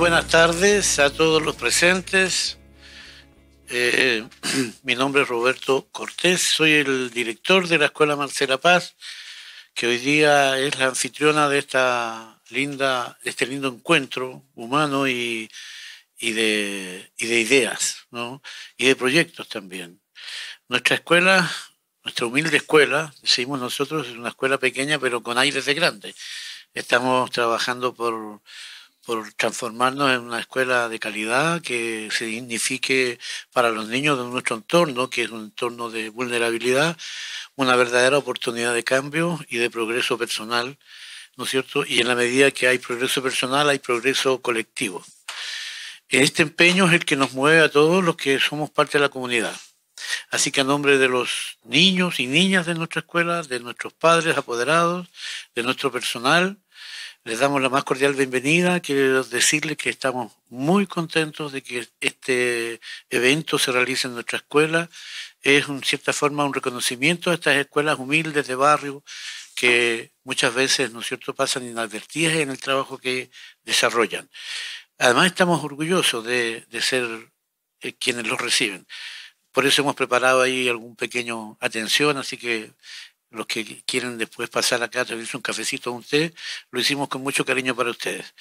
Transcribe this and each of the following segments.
buenas tardes a todos los presentes. Eh, mi nombre es Roberto Cortés, soy el director de la Escuela Marcela Paz, que hoy día es la anfitriona de esta linda, este lindo encuentro humano y, y, de, y de ideas, ¿no? Y de proyectos también. Nuestra escuela, nuestra humilde escuela, decimos nosotros, es una escuela pequeña pero con aires de grande. Estamos trabajando por por transformarnos en una escuela de calidad que se dignifique para los niños de nuestro entorno, que es un entorno de vulnerabilidad, una verdadera oportunidad de cambio y de progreso personal, ¿no es cierto? Y en la medida que hay progreso personal, hay progreso colectivo. Este empeño es el que nos mueve a todos los que somos parte de la comunidad. Así que a nombre de los niños y niñas de nuestra escuela, de nuestros padres apoderados, de nuestro personal, les damos la más cordial bienvenida. Quiero decirles que estamos muy contentos de que este evento se realice en nuestra escuela. Es, en cierta forma, un reconocimiento a estas escuelas humildes de barrio que muchas veces, ¿no cierto?, pasan inadvertidas en el trabajo que desarrollan. Además, estamos orgullosos de, de ser eh, quienes los reciben. Por eso hemos preparado ahí algún pequeño atención, así que los que quieren después pasar acá a traerse un cafecito a un té, lo hicimos con mucho cariño para ustedes.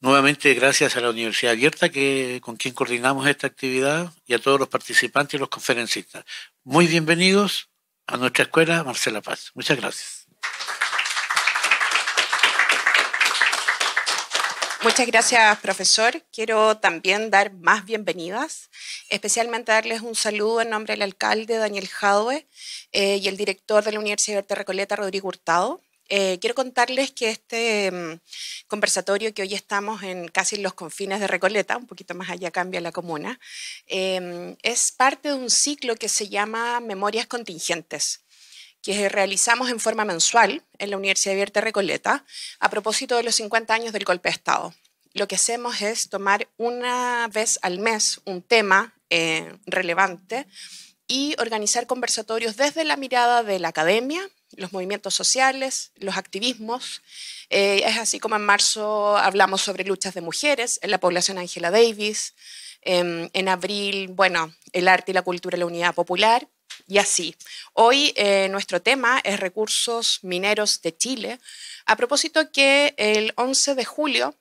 Nuevamente, gracias a la Universidad Abierta, que, con quien coordinamos esta actividad, y a todos los participantes y los conferencistas. Muy bienvenidos a nuestra escuela, Marcela Paz. Muchas gracias. Muchas gracias, profesor. Quiero también dar más bienvenidas, especialmente darles un saludo en nombre del alcalde Daniel Jadwe eh, y el director de la Universidad de Recoleta, Rodrigo Hurtado. Eh, quiero contarles que este mm, conversatorio que hoy estamos en casi los confines de Recoleta, un poquito más allá cambia la comuna, eh, es parte de un ciclo que se llama Memorias Contingentes que realizamos en forma mensual en la Universidad Abierta Recoleta a propósito de los 50 años del golpe de Estado. Lo que hacemos es tomar una vez al mes un tema eh, relevante y organizar conversatorios desde la mirada de la academia, los movimientos sociales, los activismos. Eh, es así como en marzo hablamos sobre luchas de mujeres en la población Angela Davis. Em, en abril, bueno, el arte y la cultura, de la unidad popular. Y así, hoy eh, nuestro tema es recursos mineros de Chile, a propósito que el 11 de julio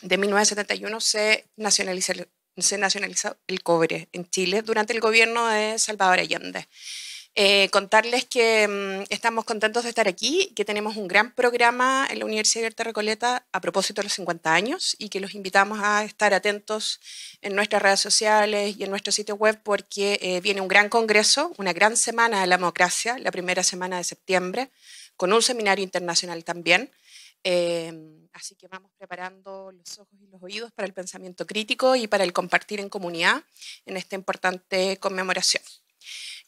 de 1971 se nacionaliza se nacionalizó el cobre en Chile durante el gobierno de Salvador Allende. Eh, contarles que mm, estamos contentos de estar aquí, que tenemos un gran programa en la Universidad de Abierta Recoleta a propósito de los 50 años y que los invitamos a estar atentos en nuestras redes sociales y en nuestro sitio web porque eh, viene un gran congreso, una gran semana de la democracia, la primera semana de septiembre, con un seminario internacional también. Em, así que vamos preparando los ojos y los oídos para el pensamiento crítico y para el compartir en comunidad en esta importante conmemoración.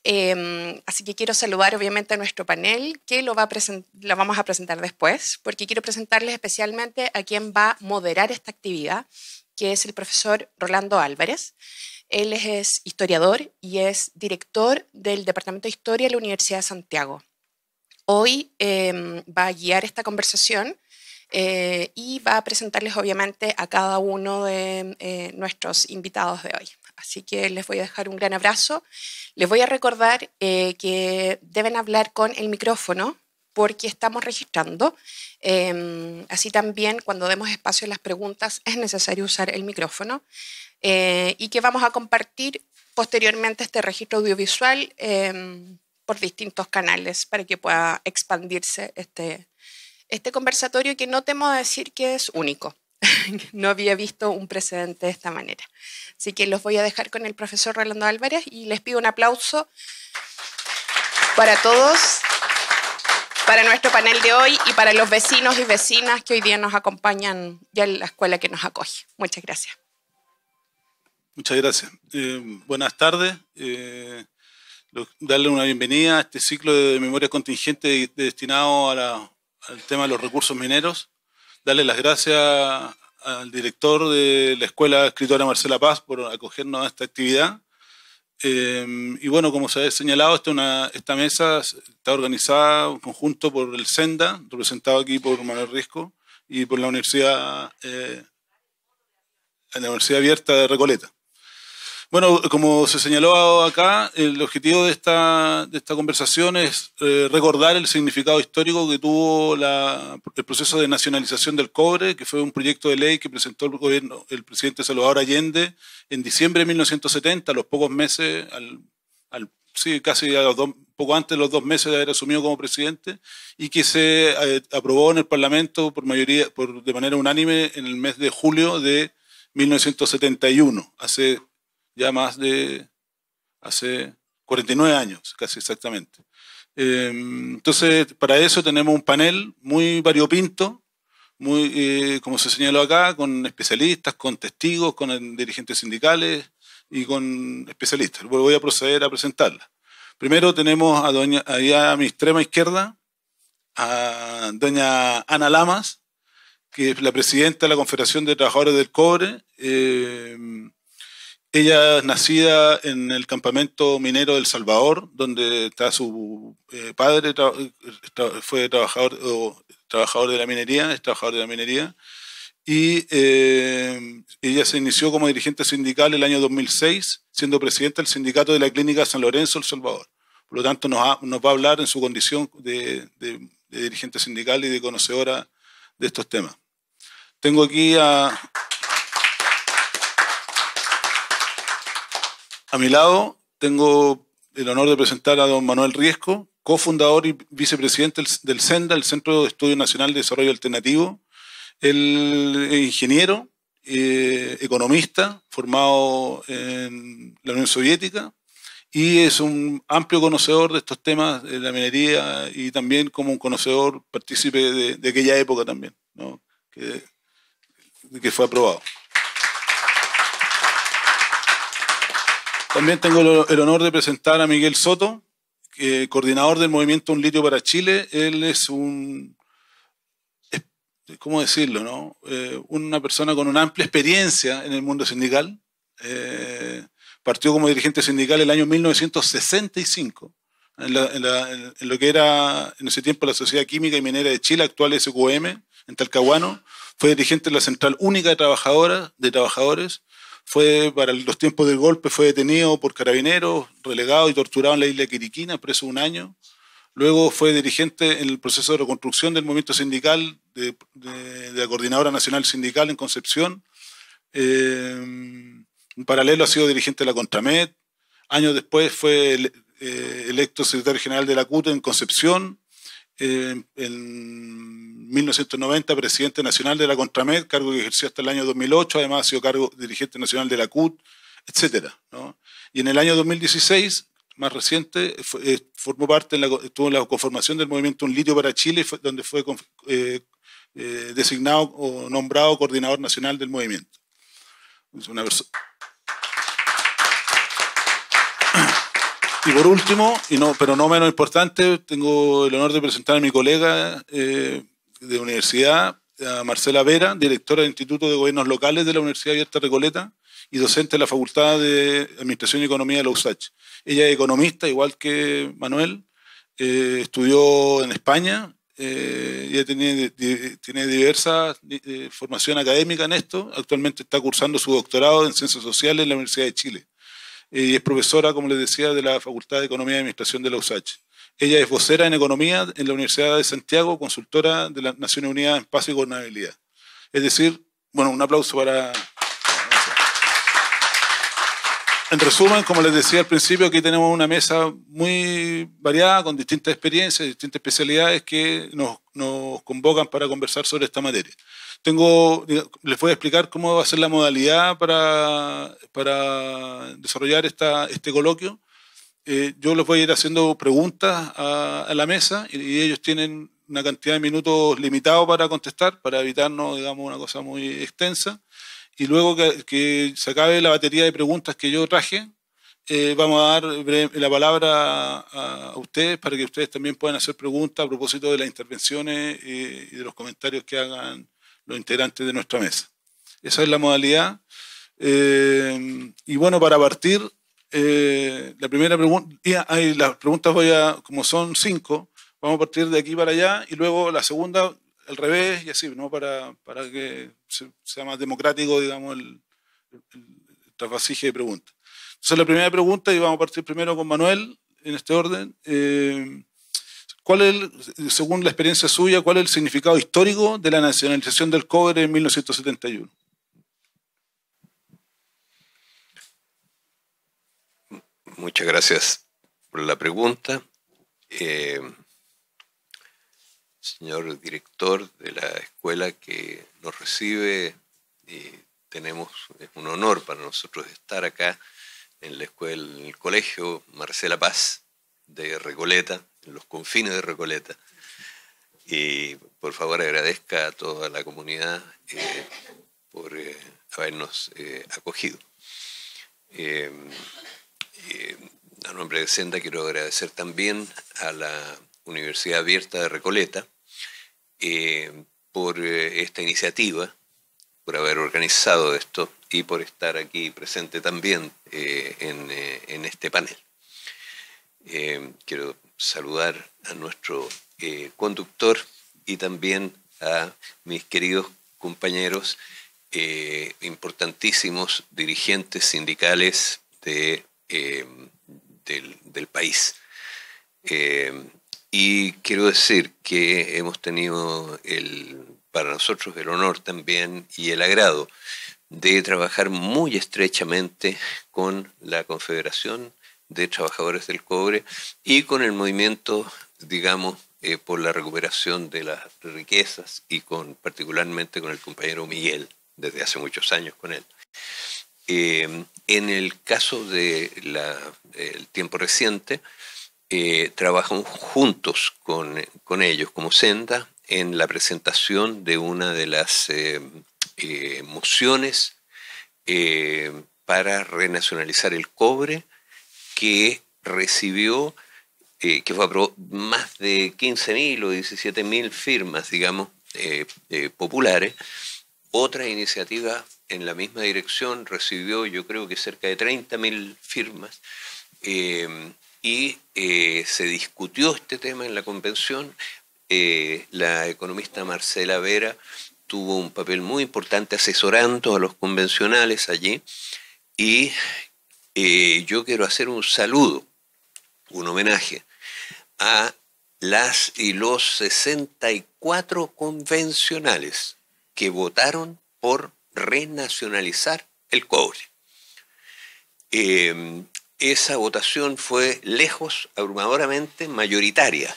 Em, así que quiero saludar obviamente a nuestro panel, que lo, vamos a presentar después, porque quiero presentarles especialmente a quien va a moderar esta actividad, que es el profesor Rolando Álvarez. Él es historiador y es director del Departamento de Historia de la Universidad de Santiago. Hoy em, va a guiar esta conversación eh, y va a presentarles obviamente a cada uno de eh, nuestros invitados de hoy. Así que les voy a dejar un gran abrazo. Les voy a recordar eh, que deben hablar con el micrófono porque estamos registrando. Em, así también cuando demos espacio a las preguntas es necesario usar el micrófono eh, y que vamos a compartir posteriormente este registro audiovisual em, por distintos canales para que pueda expandirse este, este conversatorio que no temo decir que es único. no había visto un precedente de esta manera. Así que los voy a dejar con el profesor Rolando Álvarez y les pido un aplauso para todos, para nuestro panel de hoy y para los vecinos y vecinas que hoy día nos acompañan ya en la escuela que nos acoge. Muchas gracias. Muchas gracias. Eh, buenas tardes. Eh, darle una bienvenida a este ciclo de memoria contingente destinado al tema de los recursos mineros darle las gracias al director de la Escuela Escritora Marcela Paz por acogernos a esta actividad. Eh, y bueno, como se ha señalado, esta, mesa está organizada en conjunto por el SENDA, representado aquí por Manuel Risco, y por la Universidad, eh, la Universidad Abierta de Recoleta. Bueno, como se señaló acá, el objetivo de esta, de esta conversación es eh, recordar el significado histórico que tuvo la, el proceso de nacionalización del cobre, que fue un proyecto de ley que presentó el gobierno, el presidente Salvador Allende en diciembre de 1970, a los pocos meses, sí, casi poco antes de los dos meses de haber asumido como presidente, y que se eh, aprobó en el Parlamento por mayoría, por, de manera unánime en el mes de julio de 1971, hace ya más de hace 49 años, casi exactamente. Em, entonces, para eso tenemos un panel muy variopinto, muy, eh, como se señaló acá, con especialistas, con testigos, con dirigentes sindicales y con especialistas. Voy a proceder a presentarla. Primero tenemos a doña, a mi extrema izquierda, a doña Ana Lamas, que es la presidenta de la Confederación de Trabajadores del Cobre. Eh, ella es nacida en el campamento minero del Salvador, donde está su eh, padre, fue trabajador, o, trabajador de la minería, es trabajador de la minería, y eh, ella se inició como dirigente sindical el año 2006, siendo presidenta del sindicato de la Clínica San Lorenzo, El Salvador. Por lo tanto, nos, va a hablar en su condición de dirigente sindical y de conocedora de estos temas. Tengo aquí a, A mi lado tengo el honor de presentar a don Manuel Riesco, cofundador y vicepresidente del SENDA, el Centro de Estudio Nacional de Desarrollo Alternativo. el ingeniero, eh, economista, formado en la Unión Soviética, y es un amplio conocedor de estos temas de la minería y también como un conocedor partícipe de, aquella época también, ¿no? que fue aprobado. También tengo el honor de presentar a Miguel Soto, coordinador del movimiento Un Litio para Chile. Él es un, ¿cómo decirlo? No? Eh, una persona con una amplia experiencia en el mundo sindical. Eh, partió como dirigente sindical el año 1965, en, lo que era en ese tiempo la Sociedad Química y Minera de Chile, actual SQM, en Talcahuano. Fue dirigente de la Central Única de, de Trabajadores fue para los tiempos del golpe, fue detenido por carabineros, relegado y torturado en la isla de Quiriquina, preso un año. Luego fue dirigente en el proceso de reconstrucción del movimiento sindical de, la Coordinadora Nacional Sindical en Concepción. Eh, en paralelo ha sido dirigente de la ContraMed Años después fue eh, electo secretario general de la CUT en Concepción. Eh, en 1990 presidente nacional de la Contramed, cargo que ejerció hasta el año 2008, además ha sido cargo dirigente nacional de la CUT, etc. Y en el año 2016, más reciente, eh, formó parte, en la, estuvo en la conformación del movimiento Un Litio para Chile, donde fue eh, eh, designado o nombrado coordinador nacional del movimiento. Y por último, y no, pero no menos importante, tengo el honor de presentar a mi colega de universidad, Marcela Vera, directora del Instituto de Gobiernos Locales de la Universidad Abierta Recoleta y docente de la Facultad de Administración y Economía de la USACH. Ella es economista, igual que Manuel, eh, estudió en España, eh, ella tiene, tiene diversa eh, formación académica en esto, actualmente está cursando su doctorado en Ciencias Sociales en la Universidad de Chile eh, y es profesora, como les decía, de la Facultad de Economía y Administración de la USACH. Ella es vocera en Economía en la Universidad de Santiago, consultora de la Naciones Unidas en Paz y Gobernabilidad. Es decir, bueno, un aplauso para... En resumen, como les decía al principio, aquí tenemos una mesa muy variada, con distintas experiencias, distintas especialidades que nos, nos convocan para conversar sobre esta materia. Tengo, les voy a explicar cómo va a ser la modalidad para, para desarrollar esta, este coloquio. Eh, yo les voy a ir haciendo preguntas a, la mesa y, ellos tienen una cantidad de minutos limitado para contestar, para evitarnos, digamos, una cosa muy extensa. Y luego que, se acabe la batería de preguntas que yo traje, eh, vamos a dar la palabra a, ustedes para que ustedes también puedan hacer preguntas a propósito de las intervenciones eh, y de los comentarios que hagan los integrantes de nuestra mesa. Esa es la modalidad. y bueno, para partir, eh, la primera pregunta, las preguntas voy a, como son cinco, vamos a partir de aquí para allá y luego la segunda al revés y así, ¿no? Para, para que sea más democrático, digamos, el, el, de preguntas. Entonces, la primera pregunta, y vamos a partir primero con Manuel, en este orden. Eh, ¿Cuál es, según la experiencia suya, cuál es el significado histórico de la nacionalización del cobre en 1971? muchas gracias por la pregunta. Eh, señor director de la escuela que nos recibe, eh, tenemos, es un honor para nosotros estar acá en la escuela, en el colegio Marcela Paz de Recoleta, en los confines de Recoleta. Y por favor agradezca a toda la comunidad eh, por habernos acogido. Eh, a nombre de Senda quiero agradecer también a la Universidad Abierta de Recoleta eh, por eh, esta iniciativa, por haber organizado esto y por estar aquí presente también en, este panel. quiero saludar a nuestro conductor y también a mis queridos compañeros importantísimos dirigentes sindicales de eh, del, país. Eh, y quiero decir que hemos tenido el, para nosotros el honor también y el agrado de trabajar muy estrechamente con la Confederación de Trabajadores del Cobre y con el movimiento, digamos, eh, por la recuperación de las riquezas y con particularmente con el compañero Miguel, desde hace muchos años con él. Eh, en el caso del tiempo reciente, eh, trabajamos juntos con, ellos como senda en la presentación de una de las eh, eh, mociones para renacionalizar el cobre que recibió, que fue aprobado más de 15.000 o 17.000 firmas, digamos, populares otra iniciativa en la misma dirección, recibió yo creo que cerca de 30.000 firmas eh, y eh, se discutió este tema en la convención. Eh, la economista Marcela Vera tuvo un papel muy importante asesorando a los convencionales allí y yo quiero hacer un saludo, un homenaje a las y los 64 convencionales que votaron por renacionalizar el cobre. Eh, esa votación fue lejos, abrumadoramente, mayoritaria.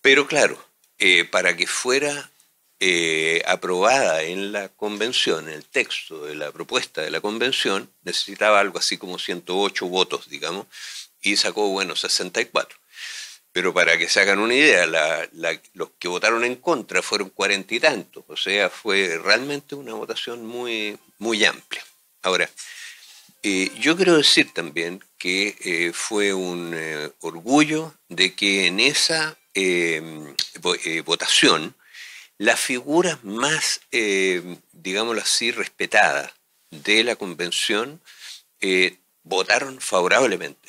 Pero claro, eh, para que fuera eh, aprobada en la convención, en el texto de la propuesta de la convención, necesitaba algo así como 108 votos, digamos, y sacó, bueno, 64. Pero para que se hagan una idea, los que votaron en contra fueron cuarenta y tantos, o sea, fue realmente una votación muy, muy amplia. Ahora, eh, yo quiero decir también que eh, fue un eh, orgullo de que en esa votación las figuras más, digámoslo así, respetadas de la convención votaron favorablemente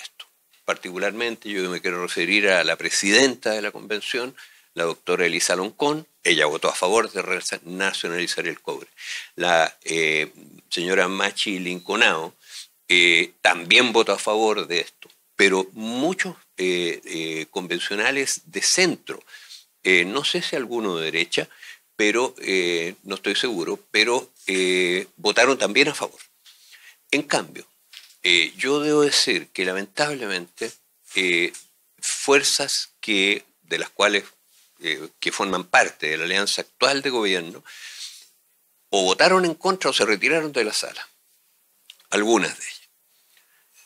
particularmente, yo me quiero referir a la presidenta de la convención, la doctora Elisa Loncón, ella votó a favor de nacionalizar el cobre. La eh, señora Machi Linconao eh, también votó a favor de esto, pero muchos eh, convencionales de centro, no sé si alguno de derecha, pero no estoy seguro, pero votaron también a favor. En cambio, eh, yo debo decir que lamentablemente eh, fuerzas que, de las cuales eh, que forman parte de la alianza actual de gobierno, o votaron en contra o se retiraron de la sala. Algunas de ellas.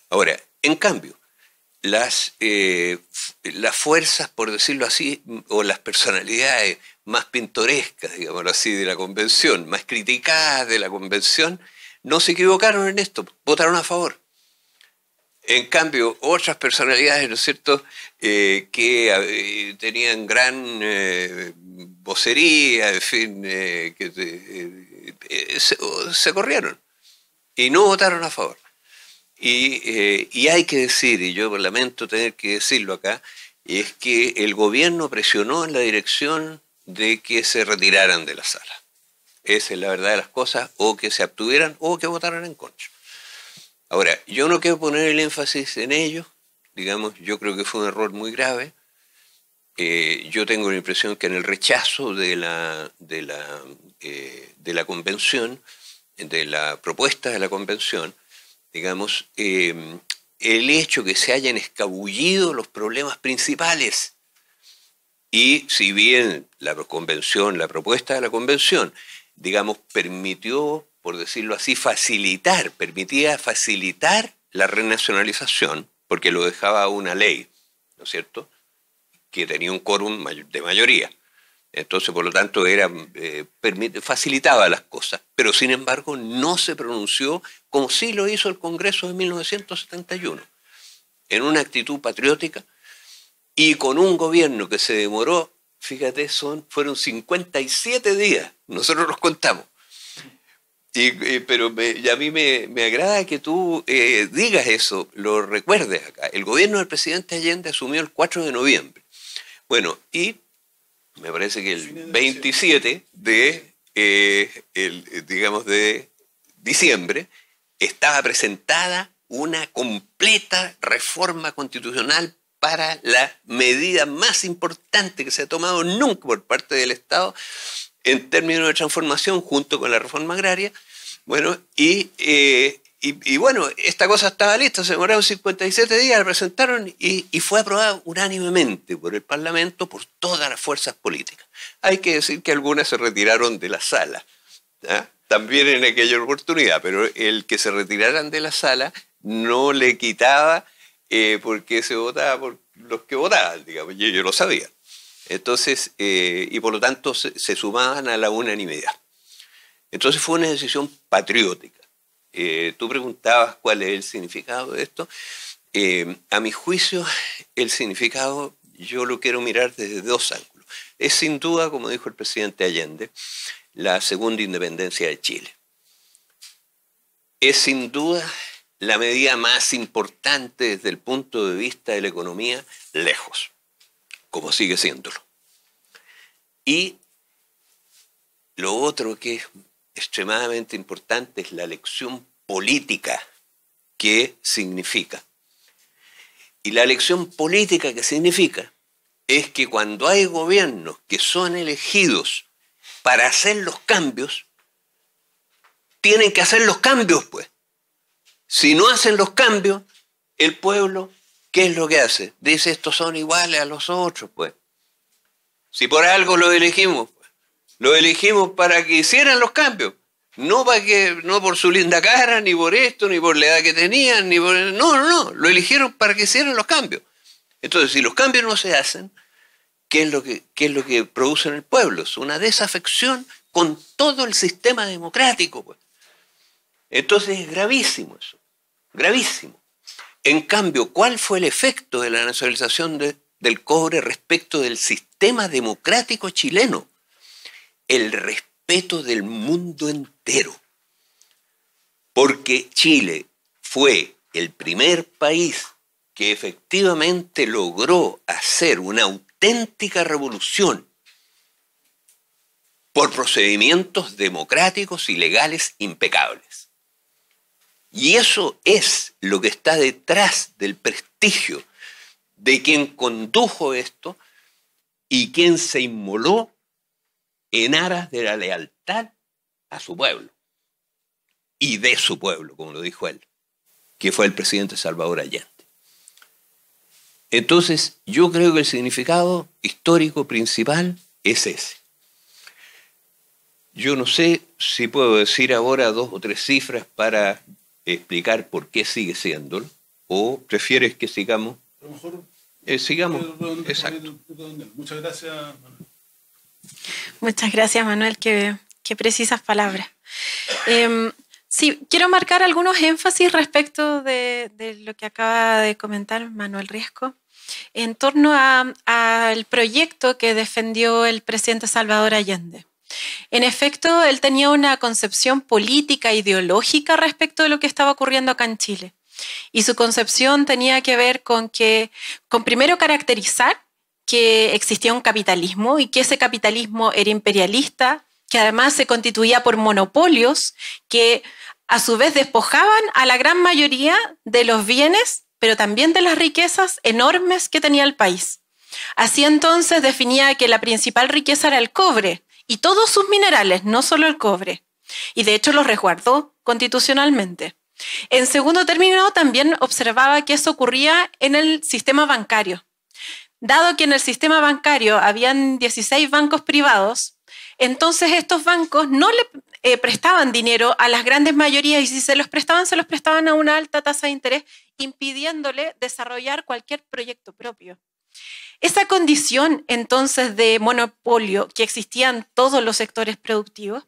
Ahora, en cambio, las, las fuerzas, por decirlo así, o las personalidades más pintorescas, digámoslo así, de la convención, más criticadas de la convención, no se equivocaron en esto, votaron a favor. En cambio, otras personalidades, ¿no es cierto?, eh, que eh, tenían gran eh, vocería, en fin, que se, corrieron y no votaron a favor. Y, hay que decir, y yo lamento tener que decirlo acá, es que el gobierno presionó en la dirección de que se retiraran de la sala. Esa es la verdad de las cosas, o que se abstuvieran o que votaran en contra. Ahora, yo no quiero poner el énfasis en ello, digamos, yo creo que fue un error muy grave. Eh, yo tengo la impresión que en el rechazo de la, de la, eh, de la convención, de la propuesta de la convención, digamos, eh, el hecho que se hayan escabullido los problemas principales. Y si bien la convención, la propuesta de la convención, digamos, permitió por decirlo así, facilitar, permitía facilitar la renacionalización, porque lo dejaba una ley, ¿no es cierto?, que tenía un quórum de mayoría. Entonces, por lo tanto, era, eh, facilitaba las cosas, pero sin embargo no se pronunció como sí lo hizo el Congreso de 1971, en una actitud patriótica y con un gobierno que se demoró, fíjate, son, fueron 57 días, nosotros los contamos, y, eh, pero a mí me, agrada que tú eh, digas eso, lo recuerdes acá. El gobierno del presidente Allende asumió el 4 de noviembre. Bueno, y me parece que el 27 de, eh, digamos, de diciembre estaba presentada una completa reforma constitucional para la medida más importante que se ha tomado nunca por parte del Estado en términos de transformación junto con la reforma agraria. Bueno, y, eh, bueno, esta cosa estaba lista, se demoraron 57 días, la presentaron y, fue aprobada unánimemente por el Parlamento, por todas las fuerzas políticas. Hay que decir que algunas se retiraron de la sala, ¿ah? también en aquella oportunidad, pero el que se retiraran de la sala no le quitaba eh, porque se votaba por los que votaban, digamos, Yo lo sabía. Entonces, eh, y por lo tanto se, sumaban a la unanimidad. Entonces fue una decisión patriótica. Eh, tú preguntabas cuál es el significado de esto. Eh, a mi juicio, el significado yo lo quiero mirar desde dos ángulos. Es sin duda, como dijo el presidente Allende, la segunda independencia de Chile. Es sin duda la medida más importante desde el punto de vista de la economía, lejos como sigue siéndolo. Y lo otro que es extremadamente importante es la lección política que significa. Y la lección política que significa es que cuando hay gobiernos que son elegidos para hacer los cambios, tienen que hacer los cambios, pues. Si no hacen los cambios, el pueblo ¿qué es lo que hace? Dice, estos son iguales a los otros, pues. Si por algo lo elegimos, pues. lo elegimos para que hicieran los cambios. No para que, no por su linda cara, ni por esto, ni por la edad que tenían, ni por. No, no, no. Lo eligieron para que hicieran los cambios. Entonces, si los cambios no se hacen, ¿qué es lo que, qué es lo que produce en el pueblo? Es una desafección con todo el sistema democrático. Pues. Entonces es gravísimo eso, gravísimo. En cambio, ¿cuál fue el efecto de la nacionalización del cobre respecto del sistema democrático chileno? El respeto del mundo entero. Porque Chile fue el primer país que efectivamente logró hacer una auténtica revolución por procedimientos democráticos y legales impecables. Y eso es lo que está detrás del prestigio de quien condujo esto y quien se inmoló en aras de la lealtad a su pueblo y de su pueblo, como lo dijo él, que fue el presidente Salvador Allende. Entonces, yo creo que el significado histórico principal es ese. Yo no sé si puedo decir ahora dos o tres cifras para explicar por qué sigue siendo ¿O prefieres que sigamos? A lo mejor. Eh, sigamos. Exacto. Muchas gracias, Manuel. Muchas gracias, Manuel. Qué, qué precisas palabras. Em, sí, quiero marcar algunos énfasis respecto de, lo que acaba de comentar Manuel Riesco en torno al proyecto que defendió el presidente Salvador Allende. En efecto, él tenía una concepción política, ideológica respecto de lo que estaba ocurriendo acá en Chile. Y su concepción tenía que ver con que, con primero caracterizar que existía un capitalismo y que ese capitalismo era imperialista, que además se constituía por monopolios que a su vez despojaban a la gran mayoría de los bienes, pero también de las riquezas enormes que tenía el país. Así entonces definía que la principal riqueza era el cobre, y todos sus minerales, no solo el cobre. Y de hecho los resguardó constitucionalmente. En segundo término, también observaba que eso ocurría en el sistema bancario. Dado que en el sistema bancario habían 16 bancos privados, entonces estos bancos no le eh, prestaban dinero a las grandes mayorías y si se los prestaban, se los prestaban a una alta tasa de interés, impidiéndole desarrollar cualquier proyecto propio. Esa condición entonces de monopolio que existía en todos los sectores productivos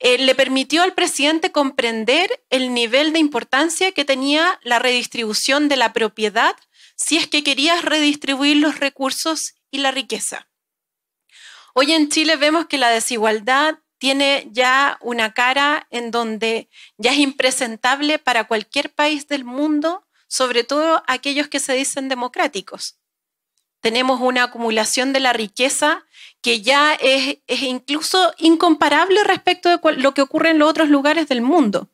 eh, le permitió al presidente comprender el nivel de importancia que tenía la redistribución de la propiedad si es que querías redistribuir los recursos y la riqueza. Hoy en Chile vemos que la desigualdad tiene ya una cara en donde ya es impresentable para cualquier país del mundo, sobre todo aquellos que se dicen democráticos. Tenemos una acumulación de la riqueza que ya es, incluso incomparable respecto de lo que ocurre en los otros lugares del mundo.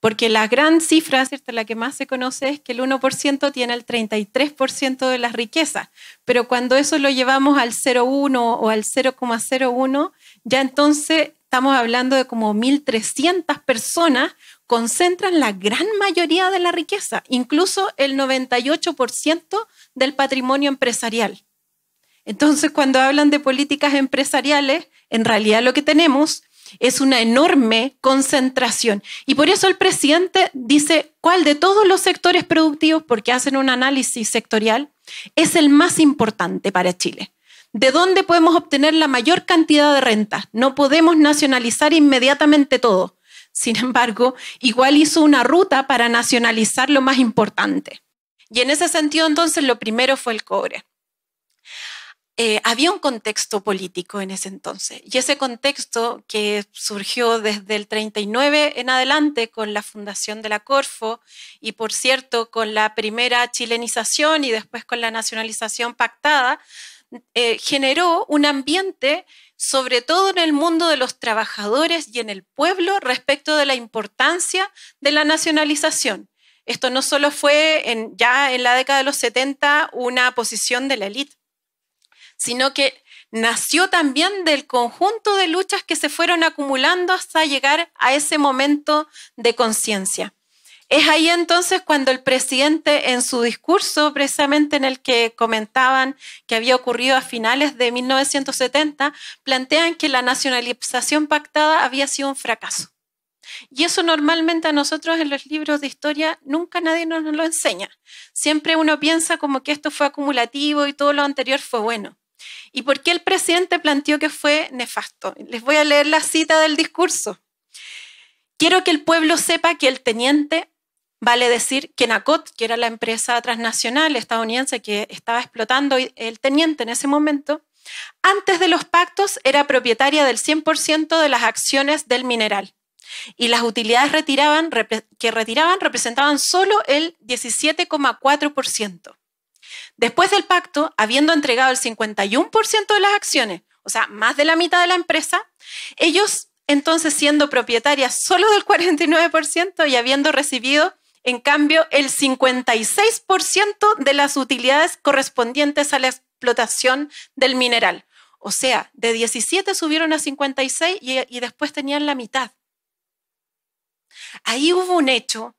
Porque la gran cifra, ¿cierto? la que más se conoce, es que el 1% tiene el 33% de la riqueza. Pero cuando eso lo llevamos al 0,1 o al 0,01, ya entonces estamos hablando de como 1.300 personas concentran la gran mayoría de la riqueza, incluso el 98% del patrimonio empresarial. Entonces, cuando hablan de políticas empresariales, en realidad lo que tenemos es una enorme concentración. Y por eso el presidente dice cuál de todos los sectores productivos, porque hacen un análisis sectorial, es el más importante para Chile. ¿De dónde podemos obtener la mayor cantidad de renta? No podemos nacionalizar inmediatamente todo. Sin embargo, igual hizo una ruta para nacionalizar lo más importante. Y en ese sentido, entonces, lo primero fue el cobre. Eh, había un contexto político en ese entonces, y ese contexto que surgió desde el 39 en adelante con la fundación de la Corfo y, por cierto, con la primera chilenización y después con la nacionalización pactada, eh, generó un ambiente sobre todo en el mundo de los trabajadores y en el pueblo, respecto de la importancia de la nacionalización. Esto no solo fue ya en la década de los 70 una posición de la élite, sino que nació también del conjunto de luchas que se fueron acumulando hasta llegar a ese momento de conciencia. Es ahí entonces cuando el presidente en su discurso, precisamente en el que comentaban que había ocurrido a finales de 1970, plantean que la nacionalización pactada había sido un fracaso. Y eso normalmente a nosotros en los libros de historia nunca nadie nos lo enseña. Siempre uno piensa como que esto fue acumulativo y todo lo anterior fue bueno. ¿Y por qué el presidente planteó que fue nefasto? Les voy a leer la cita del discurso. Quiero que el pueblo sepa que el teniente Vale decir que NACOT, que era la empresa transnacional estadounidense que estaba explotando el teniente en ese momento, antes de los pactos era propietaria del 100% de las acciones del mineral y las utilidades retiraban, que retiraban representaban solo el 17,4%. Después del pacto, habiendo entregado el 51% de las acciones, o sea, más de la mitad de la empresa, ellos entonces siendo propietarias solo del 49% y habiendo recibido en cambio, el 56% de las utilidades correspondientes a la explotación del mineral. O sea, de 17 subieron a 56 y, después tenían la mitad. Ahí hubo un hecho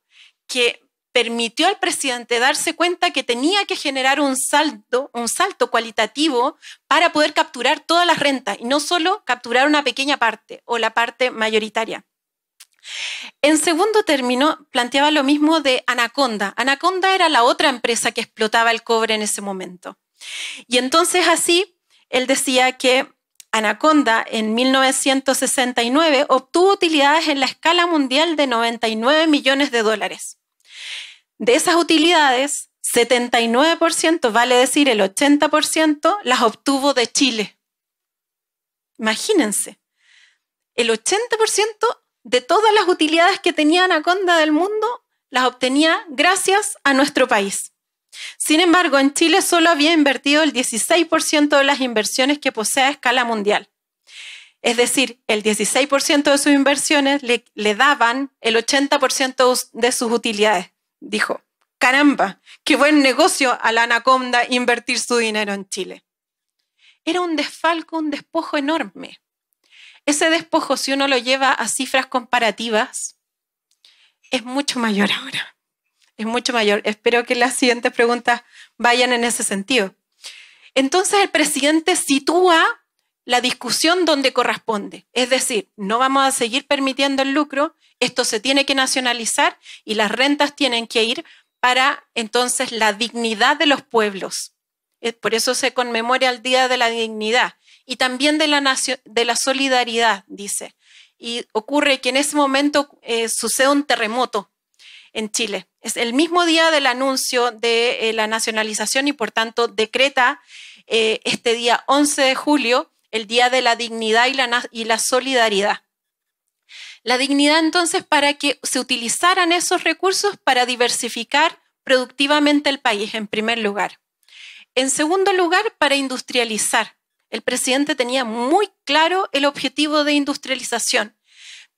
que permitió al presidente darse cuenta que tenía que generar un salto, un salto cualitativo para poder capturar todas las rentas y no solo capturar una pequeña parte o la parte mayoritaria. En segundo término, planteaba lo mismo de Anaconda. Anaconda era la otra empresa que explotaba el cobre en ese momento. Y entonces así, él decía que Anaconda en 1969 obtuvo utilidades en la escala mundial de 99 millones de dólares. De esas utilidades, 79%, vale decir el 80%, las obtuvo de Chile. Imagínense, el 80% de todas las utilidades que tenía Anaconda del mundo, las obtenía gracias a nuestro país. Sin embargo, en Chile solo había invertido el 16% de las inversiones que posee a escala mundial. Es decir, el 16% de sus inversiones le, daban el 80% de sus utilidades. Dijo, caramba, qué buen negocio a la Anaconda invertir su dinero en Chile. Era un desfalco, un despojo enorme ese despojo, si uno lo lleva a cifras comparativas, es mucho mayor ahora. Es mucho mayor. Espero que las siguientes preguntas vayan en ese sentido. Entonces el presidente sitúa la discusión donde corresponde. Es decir, no vamos a seguir permitiendo el lucro, esto se tiene que nacionalizar y las rentas tienen que ir para entonces la dignidad de los pueblos. Eh, por eso se conmemora el Día de la Dignidad y también de la, de la solidaridad, dice. Y ocurre que en ese momento eh, sucede un terremoto en Chile. Es el mismo día del anuncio de eh, la nacionalización y por tanto decreta eh, este día 11 de julio el Día de la Dignidad y y la Solidaridad. La dignidad entonces para que se utilizaran esos recursos para diversificar productivamente el país, en primer lugar. En segundo lugar, para industrializar. El presidente tenía muy claro el objetivo de industrialización,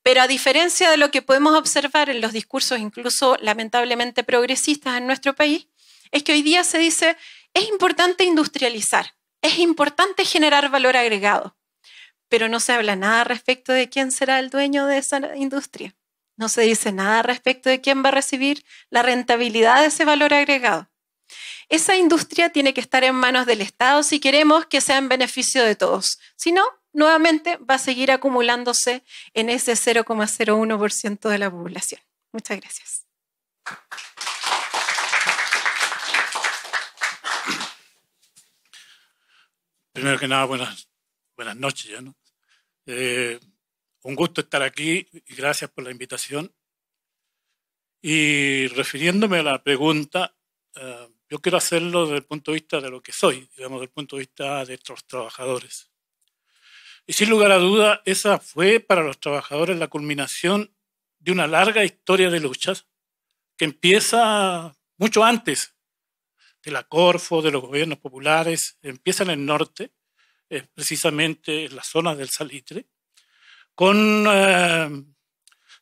pero a diferencia de lo que podemos observar en los discursos incluso lamentablemente progresistas en nuestro país, es que hoy día se dice, es importante industrializar, es importante generar valor agregado, pero no se habla nada respecto de quién será el dueño de esa industria. No se dice nada respecto de quién va a recibir la rentabilidad de ese valor agregado. Esa industria tiene que estar en manos del Estado si queremos que sea en beneficio de todos. Si no, nuevamente va a seguir acumulándose en ese 0,01% de la población. Muchas gracias. Primero que nada, buenas, buenas noches. Eh, un gusto estar aquí y gracias por la invitación. Y refiriéndome a la pregunta, eh, yo quiero hacerlo desde el punto de vista de lo que soy, digamos, desde el punto de vista de estos trabajadores. Y sin lugar a duda, esa fue para los trabajadores la culminación de una larga historia de luchas que empieza mucho antes de la Corfo, de los gobiernos populares, empieza en el norte, eh, precisamente en la zona del Salitre, con eh,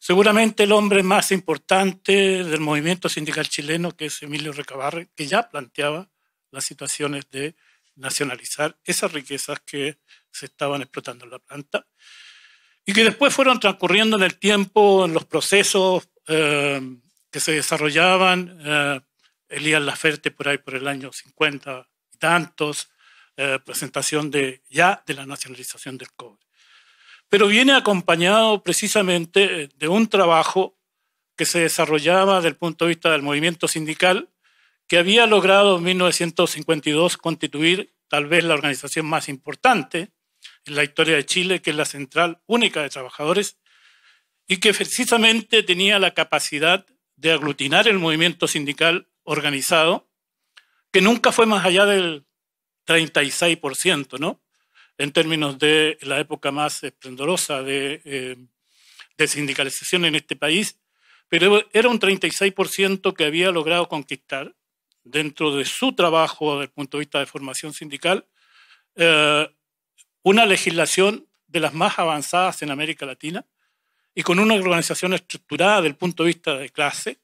Seguramente el hombre más importante del movimiento sindical chileno, que es Emilio Recabarre, que ya planteaba las situaciones de nacionalizar esas riquezas que se estaban explotando en la planta y que después fueron transcurriendo en el tiempo, en los procesos eh, que se desarrollaban. Eh, Elías Laferte por ahí por el año 50 y tantos, eh, presentación de, ya de la nacionalización del COVID pero viene acompañado precisamente eh, de un trabajo que se desarrollaba desde el punto de vista del movimiento sindical, que había logrado en 1952 constituir tal vez la organización más importante en la historia de Chile, que es la Central Única de Trabajadores, y que precisamente tenía la capacidad de aglutinar el movimiento sindical organizado, que nunca fue más allá del 36%, ¿no? en términos de la época más esplendorosa de, eh, de sindicalización en este país, pero era un 36% que había logrado conquistar dentro de su trabajo desde el punto de vista de formación sindical, eh, una legislación de las más avanzadas en América Latina y con una organización estructurada desde el punto de vista de clase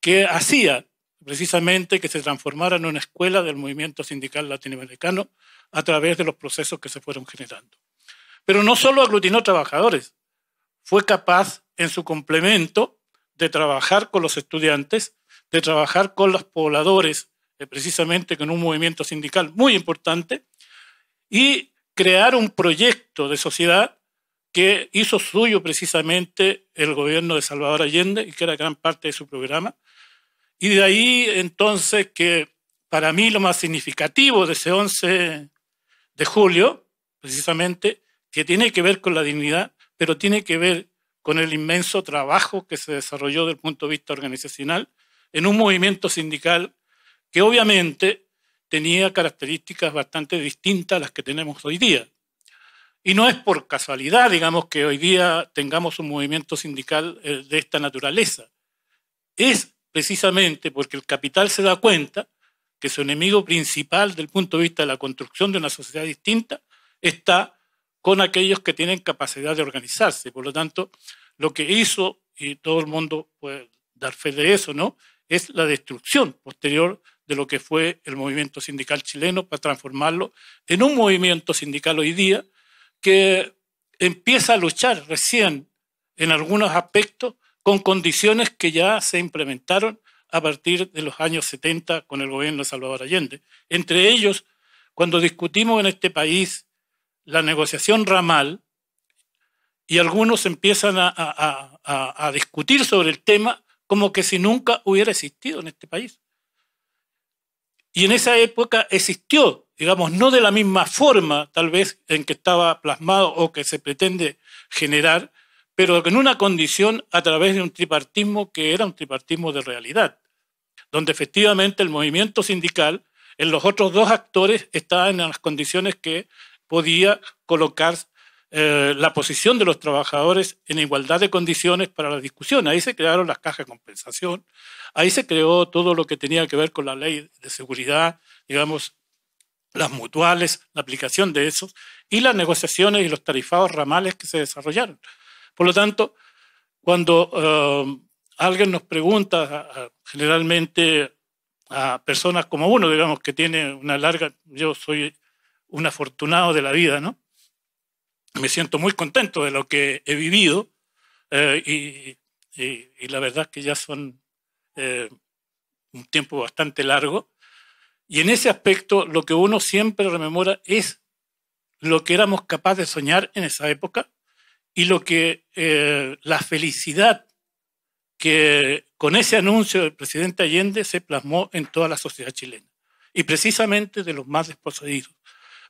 que hacía precisamente que se transformara en una escuela del movimiento sindical latinoamericano a través de los procesos que se fueron generando. Pero no solo aglutinó trabajadores, fue capaz en su complemento de trabajar con los estudiantes, de trabajar con los pobladores, eh, precisamente con un movimiento sindical muy importante, y crear un proyecto de sociedad que hizo suyo precisamente el gobierno de Salvador Allende y que era gran parte de su programa. Y de ahí entonces que para mí lo más significativo de ese 11 de julio, precisamente, que tiene que ver con la dignidad, pero tiene que ver con el inmenso trabajo que se desarrolló desde el punto de vista organizacional en un movimiento sindical que obviamente tenía características bastante distintas a las que tenemos hoy día. Y no es por casualidad, digamos, que hoy día tengamos un movimiento sindical eh, de esta naturaleza. Es precisamente porque el capital se da cuenta que su enemigo principal del punto de vista de la construcción de una sociedad distinta está con aquellos que tienen capacidad de organizarse. Por lo tanto, lo que hizo, y todo el mundo puede dar fe de eso, ¿no? Es la destrucción posterior de lo que fue el movimiento sindical chileno para transformarlo en un movimiento sindical hoy día que empieza a luchar recién en algunos aspectos con condiciones que ya se implementaron a partir de los años 70 con el gobierno de Salvador Allende. Entre ellos, cuando discutimos en este país la negociación ramal y algunos empiezan a, discutir sobre el tema como que si nunca hubiera existido en este país. Y en esa época existió, digamos, no de la misma forma tal vez en que estaba plasmado o que se pretende generar, pero en una condición a través de un tripartismo que era un tripartismo de realidad, donde efectivamente el movimiento sindical en los otros dos actores estaba en las condiciones que podía colocar eh, la posición de los trabajadores en igualdad de condiciones para la discusión. Ahí se crearon las cajas de compensación, ahí se creó todo lo que tenía que ver con la ley de seguridad, digamos, las mutuales, la aplicación de esos, y las negociaciones y los tarifados ramales que se desarrollaron. Por lo tanto, cuando eh, alguien nos pregunta, generalmente a personas como uno, digamos, que tiene una larga, yo soy un afortunado de la vida, ¿no? Me siento muy contento de lo que he vivido eh, y, la verdad que ya son eh, un tiempo bastante largo. Y en ese aspecto lo que uno siempre rememora es lo que éramos capaces de soñar en esa época y lo que eh, la felicidad que con ese anuncio del presidente Allende se plasmó en toda la sociedad chilena. Y precisamente de los más desposeídos,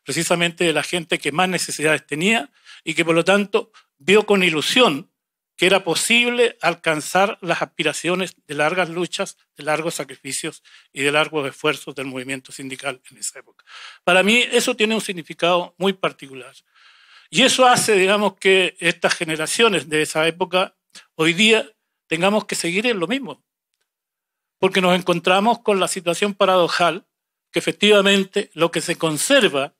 precisamente de la gente que más necesidades tenía y que por lo tanto vio con ilusión que era posible alcanzar las aspiraciones de largas luchas, de largos sacrificios y de largos esfuerzos del movimiento sindical en esa época. Para mí eso tiene un significado muy particular. Y eso hace, digamos, que estas generaciones de esa época, hoy día, tengamos que seguir en lo mismo. Porque nos encontramos con la situación paradojal que efectivamente lo que se conserva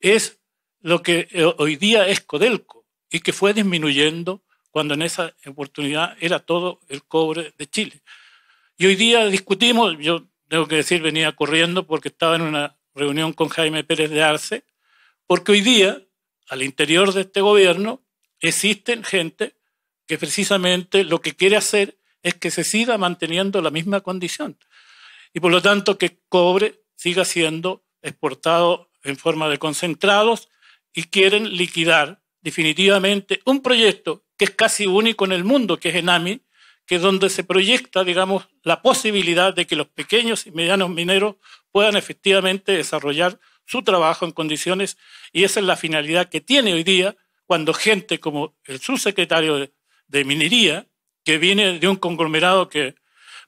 es lo que eh, hoy día es Codelco y que fue disminuyendo cuando en esa oportunidad era todo el cobre de Chile. Y hoy día discutimos, yo tengo que decir, venía corriendo porque estaba en una reunión con Jaime Pérez de Arce, porque hoy día al interior de este gobierno existen gente que precisamente lo que quiere hacer es que se siga manteniendo la misma condición y por lo tanto que cobre siga siendo exportado en forma de concentrados y quieren liquidar definitivamente un proyecto que es casi único en el mundo, que es ENAMI, que es donde se proyecta, digamos, la posibilidad de que los pequeños y medianos mineros puedan efectivamente desarrollar su trabajo en condiciones y esa es la finalidad que tiene hoy día cuando gente como el subsecretario de, Minería, que viene de un conglomerado que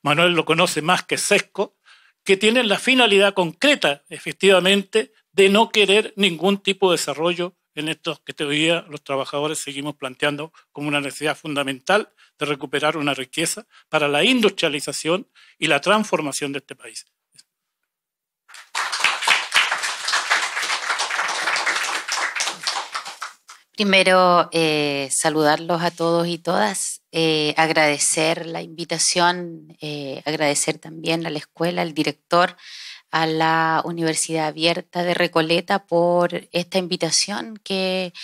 Manuel lo conoce más que Sesco, que tiene la finalidad concreta, efectivamente, de no querer ningún tipo de desarrollo en estos que todavía los trabajadores seguimos planteando como una necesidad fundamental de recuperar una riqueza para la industrialización y la transformación de este país. Primero, eh, saludarlos a todos y todas, eh, agradecer la invitación, eh, agradecer también a la escuela, al director, a la Universidad Abierta de Recoleta por esta invitación que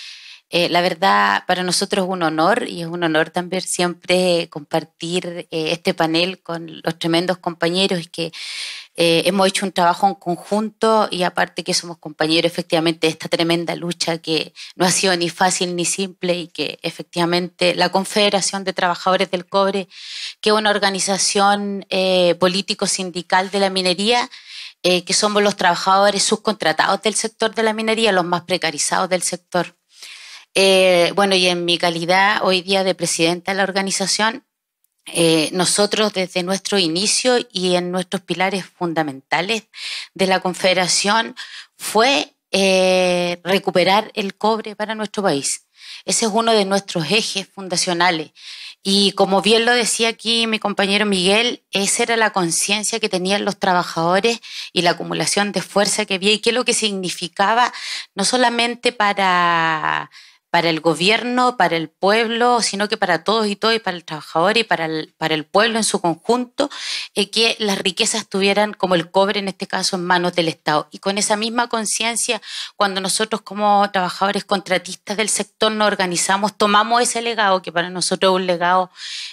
la verdad, para nosotros es un honor y es un honor también siempre compartir este panel con los tremendos compañeros que eh, hemos hecho un trabajo en conjunto y aparte que somos compañeros efectivamente de esta tremenda lucha que no ha sido ni fácil ni simple y que efectivamente la Confederación de Trabajadores del Cobre, que es una organización eh, político-sindical de la minería, eh, que somos los trabajadores subcontratados del sector de la minería, los más precarizados del sector. bueno, y en mi calidad hoy día de presidenta de la organización, eh, nosotros desde nuestro inicio y en nuestros pilares fundamentales de la Confederación fue eh, recuperar el cobre para nuestro país. Ese es uno de nuestros ejes fundacionales. Y como bien lo decía aquí mi compañero Miguel, esa era la conciencia que tenían los trabajadores y la acumulación de fuerza que había y qué es lo que significaba no solamente para para el gobierno, para el pueblo, sino que para todos y todas, y para el trabajador y para el, para el pueblo en su conjunto, eh, que las riquezas tuvieran como el cobre en este caso, en manos del Estado. Y con esa misma conciencia, cuando nosotros como trabajadores contratistas del sector nos organizamos, tomamos ese legado, que para nosotros es un legado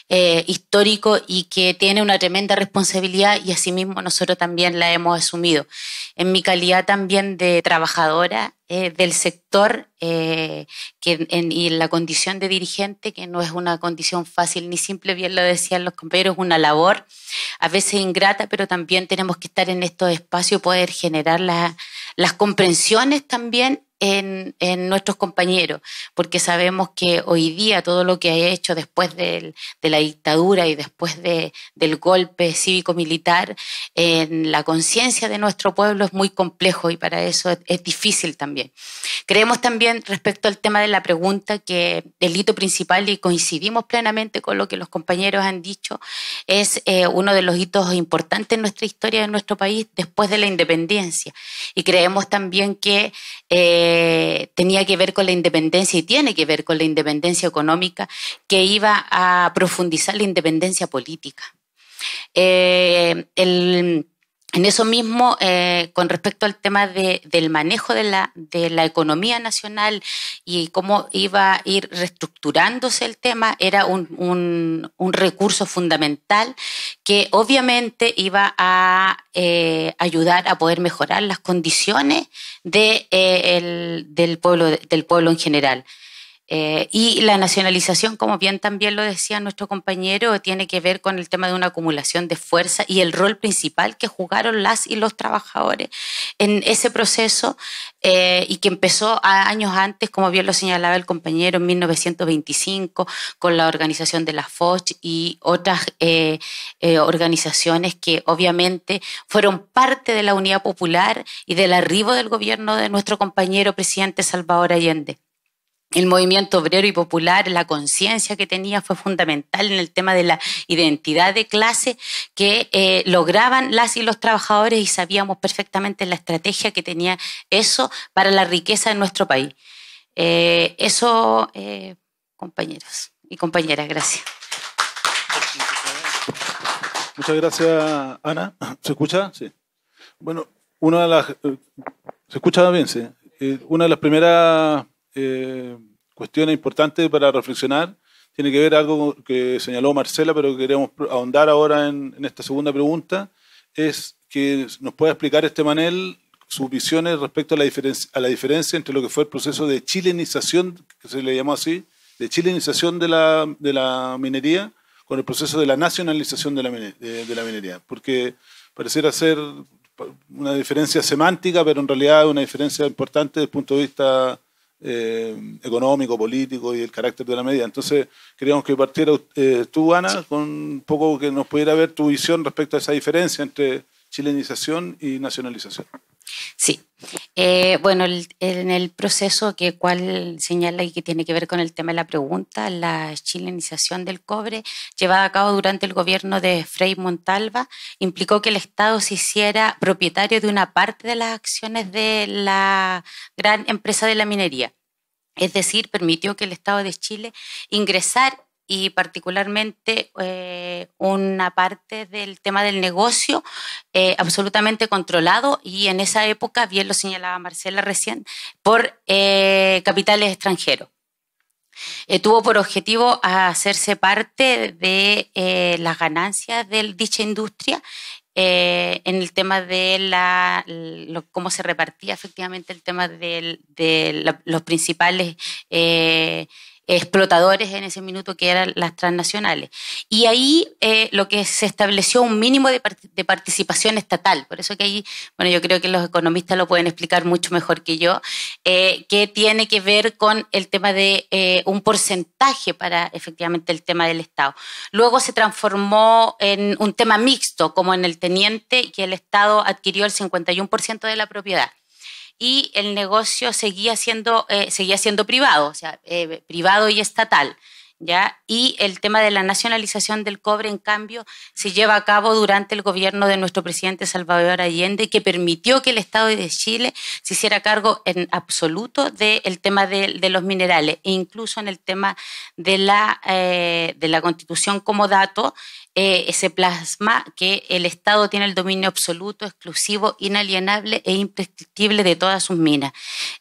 eh, histórico y que tiene una tremenda responsabilidad y asimismo nosotros también la hemos asumido. En mi calidad también de trabajadora eh, del sector eh, que en, y la condición de dirigente, que no es una condición fácil ni simple, bien lo decían los compañeros, una labor a veces ingrata, pero también tenemos que estar en estos espacios, poder generar las comprensiones también en, nuestros compañeros, porque sabemos que hoy día todo lo que ha hecho después de la dictadura y después del golpe cívico-militar en la conciencia de nuestro pueblo es muy complejo y para eso es, difícil también. Creemos también respecto al tema de la pregunta que el hito principal, y coincidimos plenamente con lo que los compañeros han dicho, es eh, uno de los hitos importantes en nuestra historia de nuestro país después de la independencia. Y creemos también que... Eh, eh, tenía que ver con la independencia y tiene que ver con la independencia económica, que iba a profundizar la independencia política. Eh, en eso mismo, eh, con respecto al tema del manejo de la, economía nacional y cómo iba a ir reestructurándose el tema, era un, recurso fundamental que obviamente iba a eh, ayudar a poder mejorar las condiciones eh, del pueblo en general. Eh, y la nacionalización, como bien también lo decía nuestro compañero, tiene que ver con el tema de una acumulación de fuerza y el rol principal que jugaron las y los trabajadores en ese proceso eh, y que empezó años antes, como bien lo señalaba el compañero, en 1925, con la organización de la FOCH y otras eh, organizaciones que obviamente fueron parte de la Unidad Popular y del arribo del gobierno de nuestro compañero presidente Salvador Allende el movimiento obrero y popular, la conciencia que tenía fue fundamental en el tema de la identidad de clase que eh, lograban las y los trabajadores y sabíamos perfectamente la estrategia que tenía eso para la riqueza de nuestro país. Eh, eso, eh, compañeros y compañeras, gracias. Muchas gracias, Ana. ¿Se escucha? Sí. Bueno, una de las... ¿Se escucha bien? Sí. una de las primeras eh, cuestiones importantes para reflexionar. Tiene que ver algo que señaló Marcela, pero queremos ahondar ahora en, esta segunda pregunta, es que nos pueda explicar este panel sus visiones respecto a la, diferencia, a la diferencia entre lo que fue el proceso de chilenización, que se le llamó así, de chilenización de la, minería con el proceso de la nacionalización de la, de la minería, porque pareciera ser una diferencia semántica, pero en realidad una diferencia importante desde el punto de vista eh, económico, político y el carácter de la medida. Entonces, queríamos que partiera eh, tú, Ana, con un poco que nos pudiera ver tu visión respecto a esa diferencia entre chilenización y nacionalización. Sí, eh, bueno, en el proceso que cual señala y que tiene que ver con el tema de la pregunta, la chilenización del cobre llevada a cabo durante el gobierno de Frei Montalva implicó que el Estado se hiciera propietario de una parte de las acciones de la gran empresa de la minería. Es decir, permitió que el Estado de Chile ingresar y particularmente eh, una parte del tema del negocio eh, absolutamente controlado y en esa época, bien lo señalaba Marcela recién, por eh, capitales extranjeros. tuvo por objetivo hacerse parte de las ganancias de dicha industria en el tema de la, cómo se repartía efectivamente el tema de, los principales explotadores en ese minuto que eran las transnacionales. Y ahí eh, lo que se estableció un mínimo de, participación estatal, por eso que ahí, bueno, yo creo que los economistas lo pueden explicar mucho mejor que yo, eh, que tiene que ver con el tema de eh, un porcentaje para efectivamente el tema del Estado. Luego se transformó en un tema mixto, como en el teniente, que el Estado adquirió el 51% de la propiedad y el negocio seguía siendo, eh, seguía siendo privado, o sea, eh, privado y estatal. ¿Ya? Y el tema de la nacionalización del cobre, en cambio, se lleva a cabo durante el gobierno de nuestro presidente Salvador Allende, que permitió que el Estado de Chile se hiciera cargo en absoluto del tema de, los minerales e incluso en el tema de la, eh, de la constitución como dato, eh, se plasma que el Estado tiene el dominio absoluto, exclusivo, inalienable e imprescriptible de todas sus minas.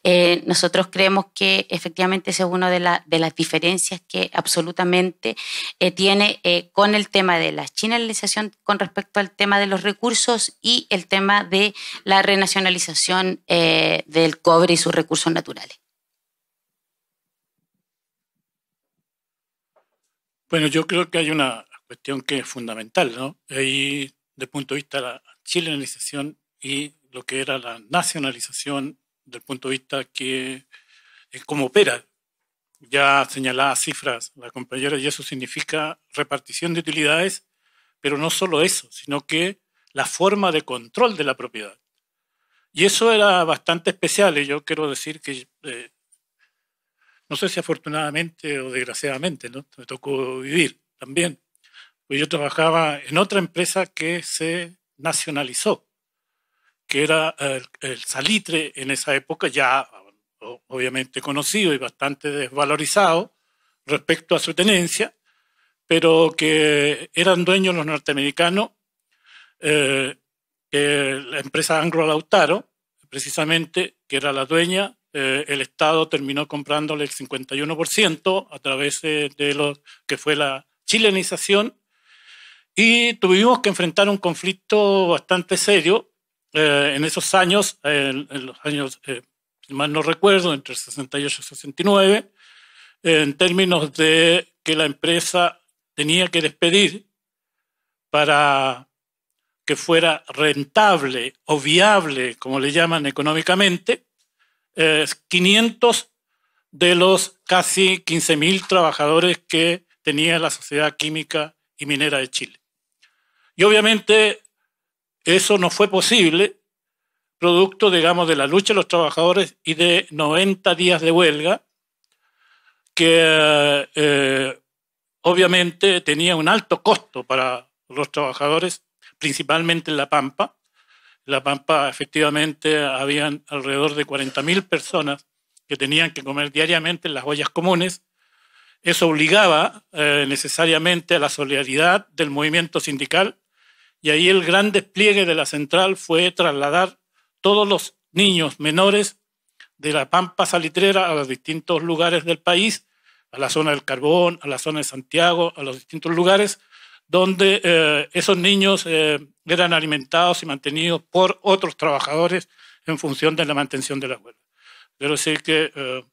Eh, nosotros creemos que efectivamente esa es una de, de las diferencias que absolutamente eh, tiene eh, con el tema de la chinalización con respecto al tema de los recursos y el tema de la renacionalización del cobre y sus recursos naturales. Bueno, yo creo que hay una cuestión que es fundamental, ¿no? Y de punto de vista de la chilenización y lo que era la nacionalización, del punto de vista que, cómo opera, ya señalaba cifras la compañera, y eso significa repartición de utilidades, pero no solo eso, sino que la forma de control de la propiedad. Y eso era bastante especial, y yo quiero decir que, eh, no sé si afortunadamente o desgraciadamente, ¿no? me tocó vivir también pues yo trabajaba en otra empresa que se nacionalizó, que era el, salitre en esa época, ya obviamente conocido y bastante desvalorizado respecto a su tenencia, pero que eran dueños los norteamericanos, eh, la empresa Anglo Lautaro, precisamente, que era la dueña, eh, el Estado terminó comprándole el 51% a través de, lo que fue la chilenización y tuvimos que enfrentar un conflicto bastante serio eh, en esos años, en los años, eh, si mal no recuerdo, entre 68 y 69, en términos de que la empresa tenía que despedir para que fuera rentable o viable, como le llaman económicamente, 500 eh, de los casi 15.000 trabajadores que tenía la Sociedad Química y Minera de Chile. Y obviamente eso no fue posible, producto, digamos, de la lucha de los trabajadores y de 90 días de huelga, que eh, obviamente tenía un alto costo para los trabajadores, principalmente en La Pampa. En La Pampa efectivamente habían alrededor de 40.000 personas que tenían que comer diariamente en las huellas comunes. Eso obligaba eh, necesariamente a la solidaridad del movimiento sindical y ahí el gran despliegue de la central fue trasladar todos los niños menores de la Pampa Salitrera a los distintos lugares del país, a la zona del Carbón, a la zona de Santiago, a los distintos lugares, donde eh, esos niños eh, eran alimentados y mantenidos por otros trabajadores en función de la mantención de la huelga. Quiero decir que eh,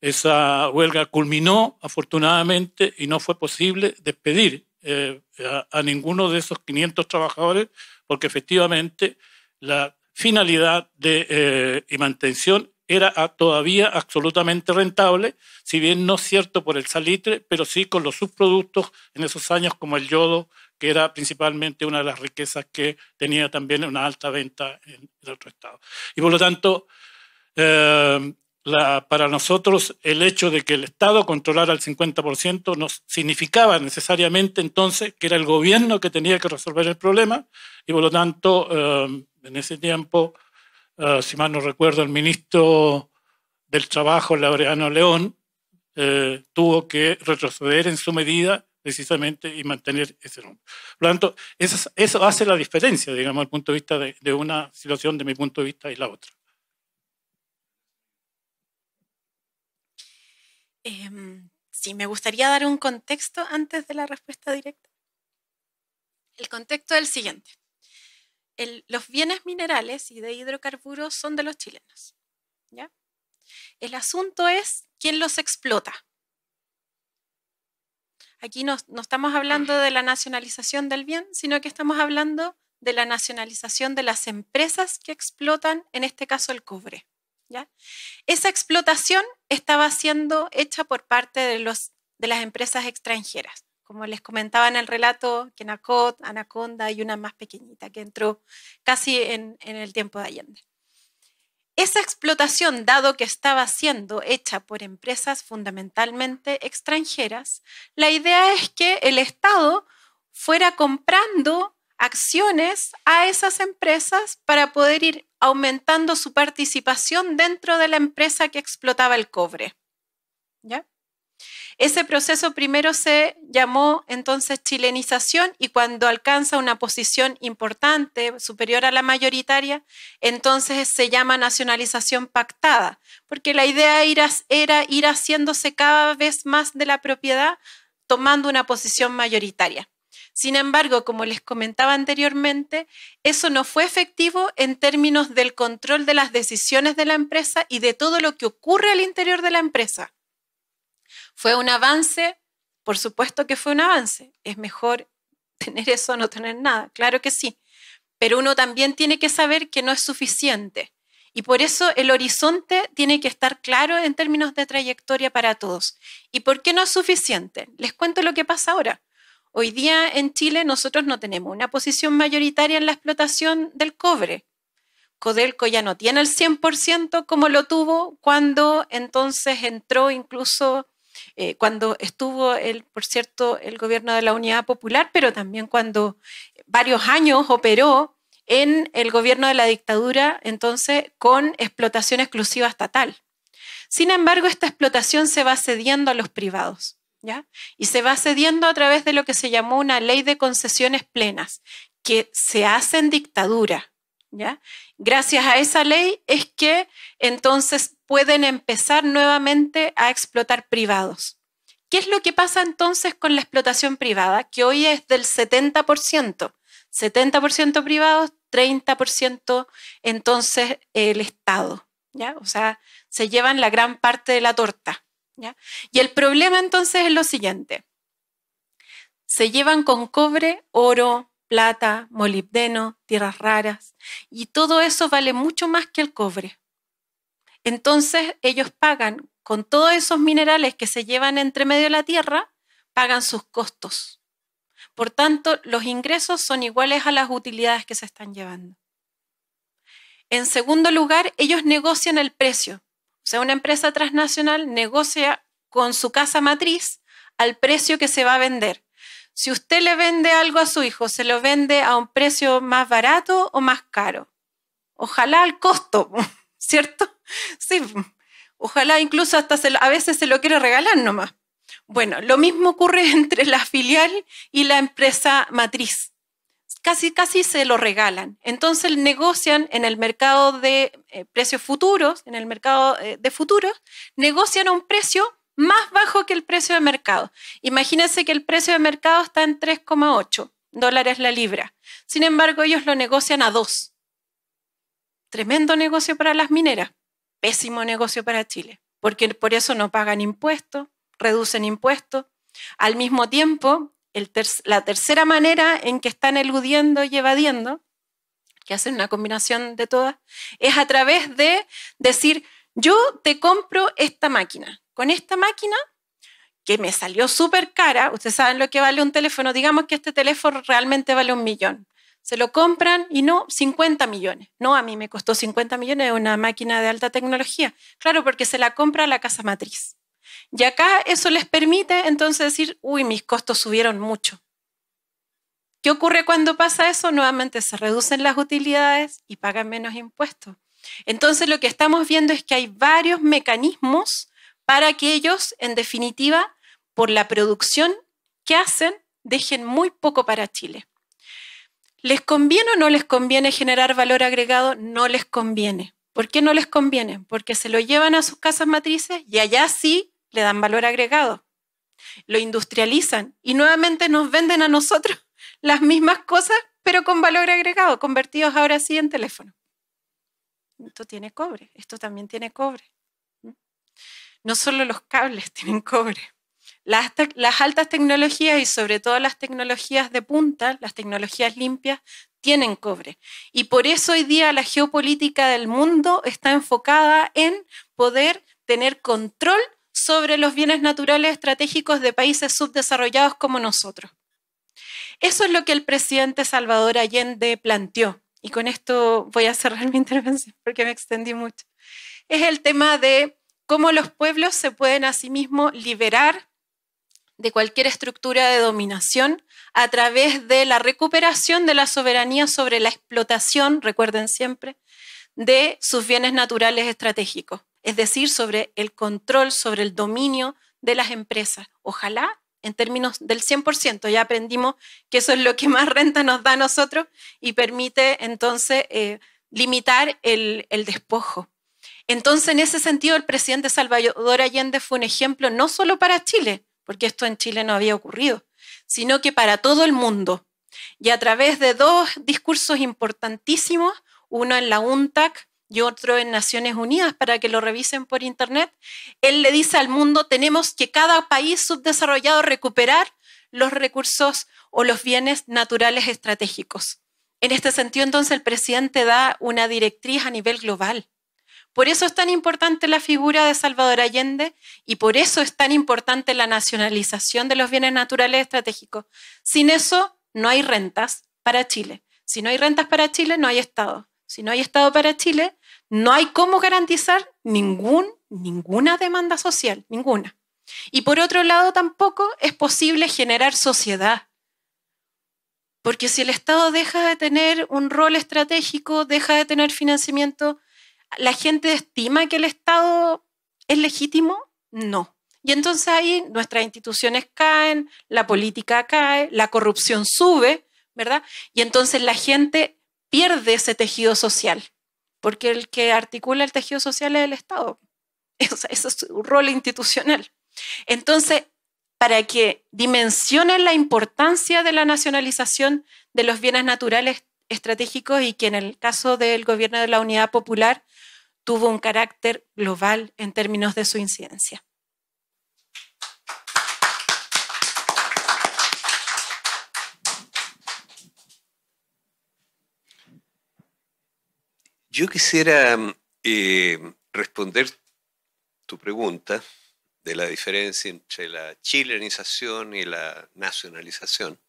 esa huelga culminó, afortunadamente, y no fue posible despedir a, ninguno de esos 500 trabajadores, porque efectivamente la finalidad de eh, y mantención era todavía absolutamente rentable, si bien no cierto por el salitre, pero sí con los subproductos en esos años como el yodo, que era principalmente una de las riquezas que tenía también una alta venta en el otro estado. Y por lo tanto, eh, para nosotros el hecho de que el Estado controlara el 50% no significaba necesariamente entonces que era el gobierno que tenía que resolver el problema y por lo tanto eh, en ese tiempo, eh, si mal no recuerdo, el ministro del Trabajo, Laureano León, eh, tuvo que retroceder en su medida precisamente y mantener ese rumbo. Por lo tanto, eso, hace la diferencia, digamos, al punto de vista de una situación, de mi punto de vista, y la otra. Em, sí, me gustaría dar un contexto antes de la respuesta directa. El contexto es el siguiente. los bienes minerales y de hidrocarburos son de los chilenos. ¿ya? El asunto es quién los explota. Aquí no, no estamos hablando de la nacionalización del bien, sino que estamos hablando de la nacionalización de las empresas que explotan, en este caso el cobre. Esa explotación estaba siendo hecha por parte de, las empresas extranjeras. Como les comentaba en el relato, Kenacot, Anaconda y una más pequeñita que entró casi en, en el tiempo de Allende. Esa explotación, dado que estaba siendo hecha por empresas fundamentalmente extranjeras, la idea es que el Estado fuera comprando acciones a esas empresas para poder ir aumentando su participación dentro de la empresa que explotaba el cobre. Ese proceso primero se llamó entonces chilenización y cuando alcanza una posición importante, superior a la mayoritaria, entonces se llama nacionalización pactada, porque la idea era ir haciéndose cada vez más de la propiedad tomando una posición mayoritaria. Sin embargo, como les comentaba anteriormente, eso no fue efectivo en términos del control de las decisiones de la empresa y de todo lo que ocurre al interior de la empresa. Fue un avance, por supuesto que fue un avance. Es mejor tener eso o no tener nada, claro que sí. Pero uno también tiene que saber que no es suficiente. Y por eso el horizonte tiene que estar claro en términos de trayectoria para todos. ¿Y por qué no es suficiente? Les cuento lo que pasa ahora. Hoy día en Chile nosotros no tenemos una posición mayoritaria en la explotación del cobre. Codelco ya no tiene el 100% como lo tuvo cuando entonces entró incluso, eh, cuando estuvo, el, por cierto, el gobierno de la Unidad Popular, pero también cuando varios años operó en el gobierno de la dictadura, entonces, con explotación exclusiva estatal. Sin embargo, esta explotación se va cediendo a los privados. Y se va cediendo a través de lo que se llamó una ley de concesiones plenas, que se hace en dictadura, ¿ya? Gracias a esa ley es que entonces pueden empezar nuevamente a explotar privados. ¿Qué es lo que pasa entonces con la explotación privada? Que hoy es del 70%. 70% privados, 30% entonces el Estado. ¿ya? O sea, se llevan la gran parte de la torta. Y el problema entonces es lo siguiente. Se llevan con cobre, oro, plata, molibdeno, tierras raras, y todo eso vale mucho más que el cobre. Entonces ellos pagan con todos esos minerales que se llevan entre medio de la tierra, pagan sus costos. Por tanto, los ingresos son iguales a las utilidades que se están llevando. En segundo lugar, ellos negocian el precio. O sea, una empresa transnacional negocia con su casa matriz al precio que se va a vender. Si usted le vende algo a su hijo, ¿se lo vende a un precio más barato o más caro? Ojalá al costo, ¿cierto? Sí, ojalá incluso hasta a veces se lo quiere regalar nomás. Bueno, lo mismo ocurre entre la filial y la empresa matriz casi, casi se lo regalan. Entonces negocian en el mercado de eh, precios futuros, en el mercado eh, de futuros, negocian a un precio más bajo que el precio de mercado. Imagínense que el precio de mercado está en 3,8 dólares la libra. Sin embargo, ellos lo negocian a 2. Tremendo negocio para las mineras, pésimo negocio para Chile, porque por eso no pagan impuestos, reducen impuestos. Al mismo tiempo, la tercera manera en que están eludiendo y evadiendo, que hacen una combinación de todas, es a través de decir, yo te compro esta máquina. Con esta máquina que me salió súper cara, ustedes saben lo que vale un teléfono, digamos que este teléfono realmente vale un millón. Se lo compran y no 50 millones. No, a mí me costó 50 millones una máquina de alta tecnología. Claro, porque se la compra la casa matriz. Y acá eso les permite entonces decir, uy, mis costos subieron mucho. ¿Qué ocurre cuando pasa eso? Nuevamente se reducen las utilidades y pagan menos impuestos. Entonces lo que estamos viendo es que hay varios mecanismos para que ellos, en definitiva, por la producción que hacen, dejen muy poco para Chile. ¿Les conviene o no les conviene generar valor agregado? No les conviene. ¿Por qué no les conviene? Porque se lo llevan a sus casas matrices y allá sí le dan valor agregado, lo industrializan y nuevamente nos venden a nosotros las mismas cosas, pero con valor agregado, convertidos ahora sí en teléfono. Esto tiene cobre, esto también tiene cobre. No solo los cables tienen cobre. Las, las altas tecnologías y sobre todo las tecnologías de punta, las tecnologías limpias, tienen cobre. Y por eso hoy día la geopolítica del mundo está enfocada en poder tener control sobre los bienes naturales estratégicos de países subdesarrollados como nosotros. Eso es lo que el presidente Salvador Allende planteó. Y con esto voy a cerrar mi intervención porque me extendí mucho. Es el tema de cómo los pueblos se pueden a sí mismos liberar de cualquier estructura de dominación a través de la recuperación de la soberanía sobre la explotación, recuerden siempre, de sus bienes naturales estratégicos es decir, sobre el control, sobre el dominio de las empresas. Ojalá en términos del 100%, ya aprendimos que eso es lo que más renta nos da a nosotros y permite entonces eh, limitar el, el despojo. Entonces, en ese sentido, el presidente Salvador Allende fue un ejemplo no solo para Chile, porque esto en Chile no había ocurrido, sino que para todo el mundo. Y a través de dos discursos importantísimos, uno en la UNTAC y otro en Naciones Unidas para que lo revisen por Internet, él le dice al mundo, tenemos que cada país subdesarrollado recuperar los recursos o los bienes naturales estratégicos. En este sentido, entonces, el presidente da una directriz a nivel global. Por eso es tan importante la figura de Salvador Allende y por eso es tan importante la nacionalización de los bienes naturales estratégicos. Sin eso, no hay rentas para Chile. Si no hay rentas para Chile, no hay Estado si no hay Estado para Chile, no hay cómo garantizar ninguna demanda social, ninguna. Y por otro lado, tampoco es posible generar sociedad. Porque si el Estado deja de tener un rol estratégico, deja de tener financiamiento, ¿la gente estima que el Estado es legítimo? No. Y entonces ahí nuestras instituciones caen, la política cae, la corrupción sube, ¿verdad? Y entonces la gente pierde ese tejido social, porque el que articula el tejido social es el Estado. Ese es su rol institucional. Entonces, para que dimensionen la importancia de la nacionalización de los bienes naturales estratégicos y que en el caso del gobierno de la Unidad Popular tuvo un carácter global en términos de su incidencia. Yo quisiera eh, responder tu pregunta de la diferencia entre la chilenización y la nacionalización,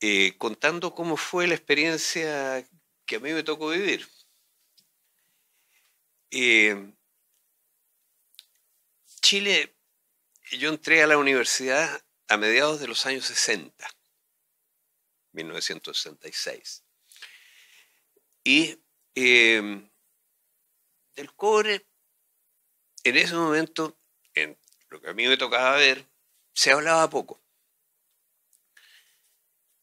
eh, contando cómo fue la experiencia que a mí me tocó vivir. Eh, Chile, yo entré a la universidad a mediados de los años 60, 1966, y Em, del cobre, en ese momento, en lo que a mí me tocaba ver, se hablaba poco.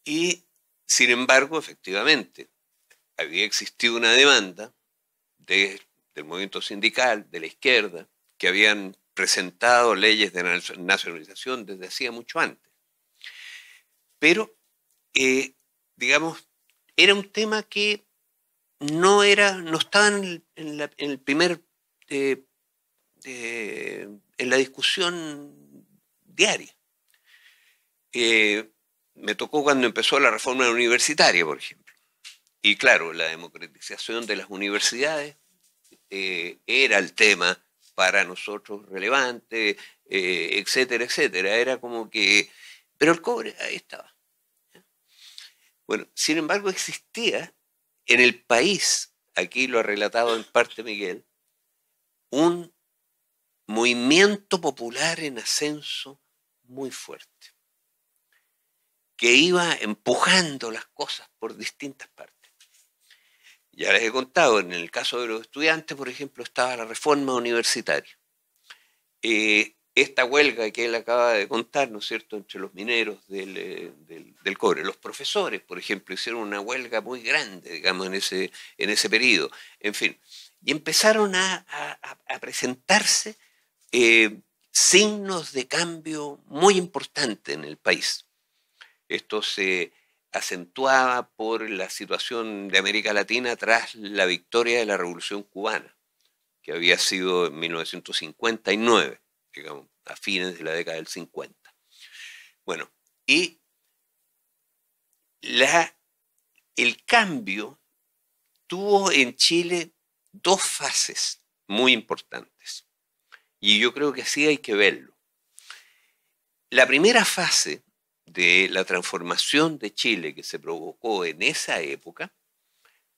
Y, sin embargo, efectivamente, había existido una demanda del movimiento sindical, de la izquierda, que habían presentado leyes de nacionalización desde hacía mucho antes. Pero, eh, digamos, era un tema que no, era, no estaba en, la, el primer, eh, eh, en la discusión diaria. Eh, me tocó cuando empezó la reforma universitaria, por ejemplo. Y claro, la democratización de las universidades era el tema para nosotros relevante, etcétera, etcétera. Era como que... Pero el cobre ahí estaba. Bueno, sin embargo, existía en el país, aquí lo ha relatado en parte Miguel, un movimiento popular en ascenso muy fuerte, que iba empujando las cosas por distintas partes. Ya les he contado, en el caso de los estudiantes, por ejemplo, estaba la reforma universitaria. Eh, esta huelga que él acaba de contar, ¿no es cierto?, entre los mineros eh, del, cobre. Los profesores, por ejemplo, hicieron una huelga muy grande, digamos, en ese, en ese periodo. En fin, y empezaron a, presentarse eh, signos de cambio muy importante en el país. Esto se acentuaba por la situación de América Latina tras la victoria de la Revolución Cubana, que había sido en 1959 a fines de la década del 50. Bueno, y la, el cambio tuvo en Chile dos fases muy importantes. Y yo creo que así hay que verlo. La primera fase de la transformación de Chile que se provocó en esa época,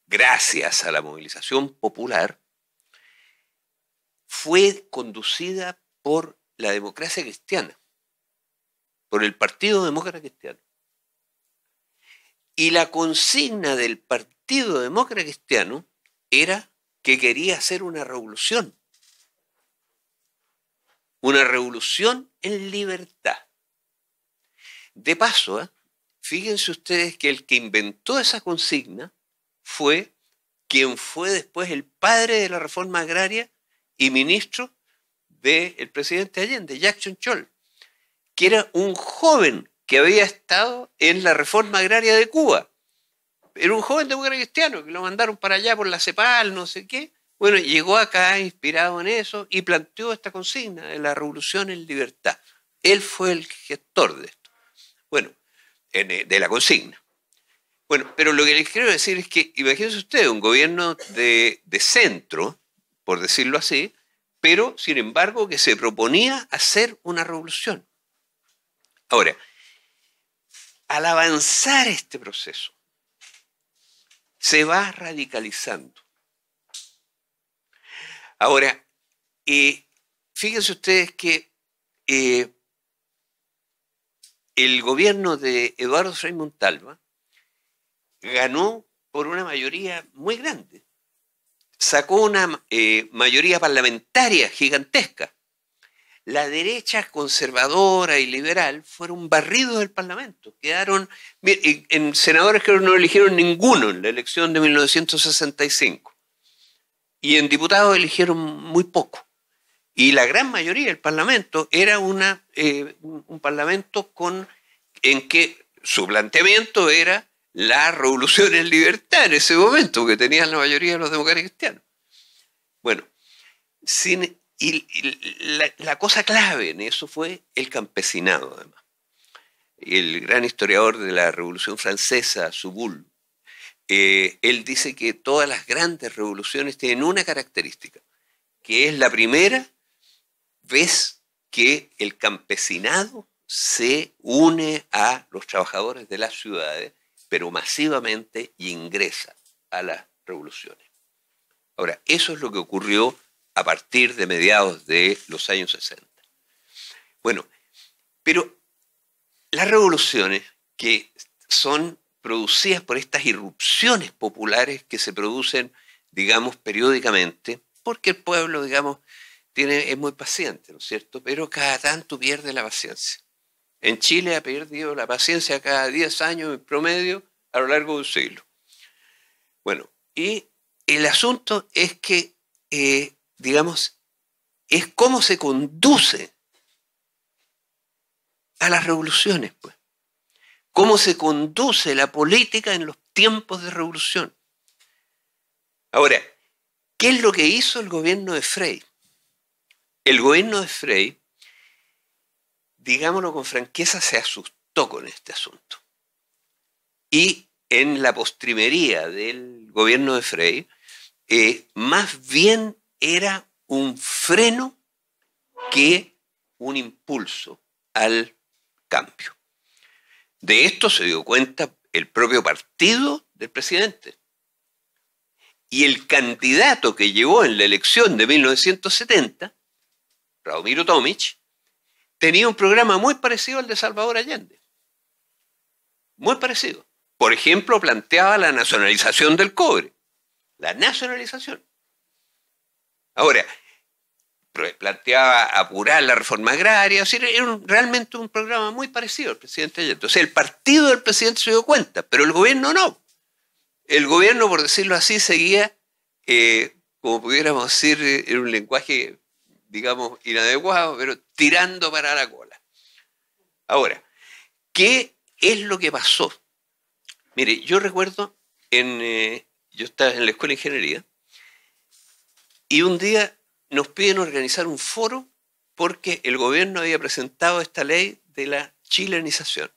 gracias a la movilización popular, fue conducida por la democracia cristiana, por el Partido Demócrata Cristiano. Y la consigna del Partido Demócrata Cristiano era que quería hacer una revolución, una revolución en libertad. De paso, ¿eh? fíjense ustedes que el que inventó esa consigna fue quien fue después el padre de la reforma agraria y ministro del presidente Allende, Jackson Chol, que era un joven que había estado en la reforma agraria de Cuba. Era un joven democrático cristiano que lo mandaron para allá por la CEPAL, no sé qué. Bueno, llegó acá inspirado en eso y planteó esta consigna de la revolución en libertad. Él fue el gestor de esto. Bueno, eh, de la consigna. Bueno, pero lo que les quiero decir es que, imagínense ustedes, un gobierno de centro, por decirlo así, pero sin embargo que se proponía hacer una revolución. Ahora, al avanzar este proceso, se va radicalizando. Ahora, eh, fíjense ustedes que eh, el gobierno de Eduardo Frei Montalva ganó por una mayoría muy grande sacó una eh, mayoría parlamentaria gigantesca. La derecha conservadora y liberal fueron barridos del Parlamento. Quedaron en, senadores que no eligieron ninguno en la elección de 1965. Y en diputados eligieron muy poco. Y la gran mayoría del Parlamento era una, eh, un Parlamento con, en que su planteamiento era la revolución en libertad en ese momento, que tenían la mayoría de los demócratas cristianos. Bueno, la, cosa clave en eso fue el campesinado, además. El gran historiador de la Revolución Francesa, Subul, eh, él dice que todas las grandes revoluciones tienen una característica, que es la primera vez que el campesinado se une a los trabajadores de las ciudades pero masivamente ingresa a las revoluciones. Ahora, eso es lo que ocurrió a partir de mediados de los años 60. Bueno, pero las revoluciones que son producidas por estas irrupciones populares que se producen, digamos, periódicamente, porque el pueblo, digamos, tiene, es muy paciente, ¿no es cierto? Pero cada tanto pierde la paciencia. En Chile ha perdido la paciencia cada 10 años en promedio a lo largo de un siglo. Bueno, y el asunto es que, eh, digamos, es cómo se conduce a las revoluciones, pues. Cómo se conduce la política en los tiempos de revolución. Ahora, ¿qué es lo que hizo el gobierno de Frey? El gobierno de Frey digámoslo con franqueza, se asustó con este asunto. Y en la postrimería del gobierno de Frey, eh, más bien era un freno que un impulso al cambio. De esto se dio cuenta el propio partido del presidente. Y el candidato que llevó en la elección de 1970, Radomiro Tomich, tenía un programa muy parecido al de Salvador Allende. Muy parecido. Por ejemplo, planteaba la nacionalización del cobre. La nacionalización. Ahora, planteaba apurar la reforma agraria, o era realmente un programa muy parecido al presidente Allende. O sea, el partido del presidente se dio cuenta, pero el gobierno no. El gobierno, por decirlo así, seguía, eh, como pudiéramos decir, eh, en un lenguaje digamos, inadecuado, pero tirando para la cola. Ahora, ¿qué es lo que pasó? Mire, yo recuerdo, en, eh, yo estaba en la escuela de ingeniería, y un día nos piden organizar un foro porque el gobierno había presentado esta ley de la chilenización.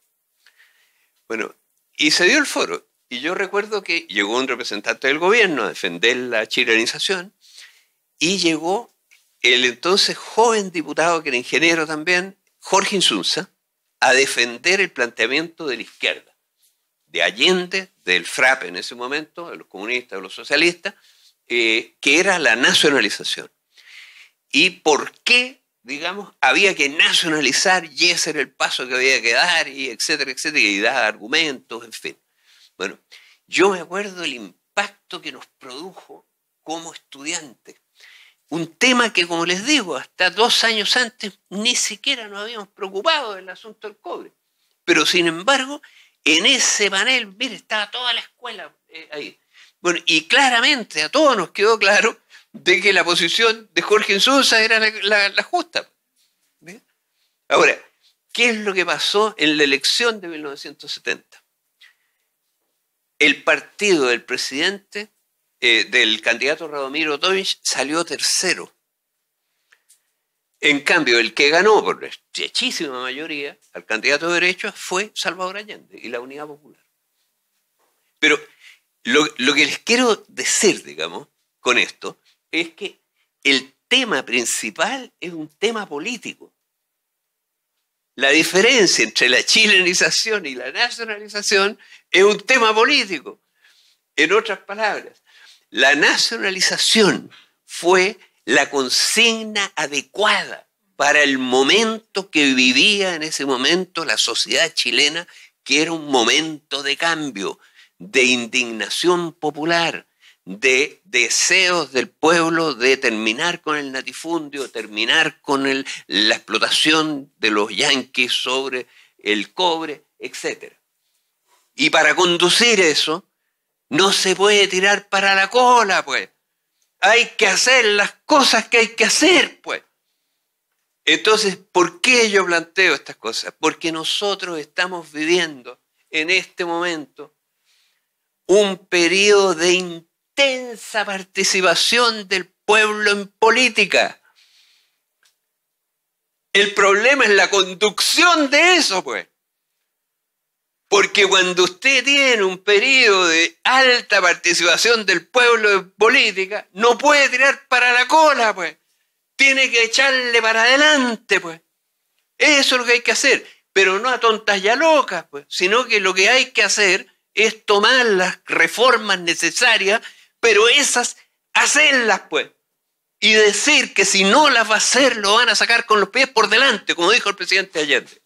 Bueno, y se dio el foro. Y yo recuerdo que llegó un representante del gobierno a defender la chilenización y llegó el entonces joven diputado, que era ingeniero también, Jorge Insunza, a defender el planteamiento de la izquierda, de Allende, del FRAP en ese momento, de los comunistas, de los socialistas, eh, que era la nacionalización. Y por qué, digamos, había que nacionalizar y ese era el paso que había que dar, y etcétera, etcétera, y dar argumentos, en fin. Bueno, yo me acuerdo el impacto que nos produjo como estudiantes un tema que, como les digo, hasta dos años antes ni siquiera nos habíamos preocupado del asunto del cobre. Pero sin embargo, en ese panel, mire, estaba toda la escuela eh, ahí. Bueno, y claramente a todos nos quedó claro de que la posición de Jorge Sosa era la, justa. Ahora, ¿qué es lo que pasó en la elección de 1970? El partido del presidente eh, del candidato Radomiro Dovich salió tercero. En cambio, el que ganó por estrechísima mayoría al candidato de derecha fue Salvador Allende y la Unidad Popular. Pero lo que les quiero decir, digamos, con esto, es que el tema principal es un tema político. La diferencia entre la chilenización y la nacionalización es un tema político. En otras palabras, la nacionalización fue la consigna adecuada para el momento que vivía en ese momento la sociedad chilena, que era un momento de cambio, de indignación popular, de deseos del pueblo de terminar con el natifundio, terminar con la explotación de los yanquis sobre el cobre, etc. Y para conducir eso, no se puede tirar para la cola, pues. Hay que hacer las cosas que hay que hacer, pues. Entonces, ¿por qué yo planteo estas cosas? Porque nosotros estamos viviendo en este momento un periodo de intensa participación del pueblo en política. El problema es la conducción de eso, pues. Porque cuando usted tiene un periodo de alta participación del pueblo en política, no puede tirar para la cola, pues. Tiene que echarle para adelante, pues. Eso es lo que hay que hacer. Pero no a tontas ya locas, pues. Sino que lo que hay que hacer es tomar las reformas necesarias, pero esas, hacerlas, pues. Y decir que si no las va a hacer, lo van a sacar con los pies por delante, como dijo el presidente Allende.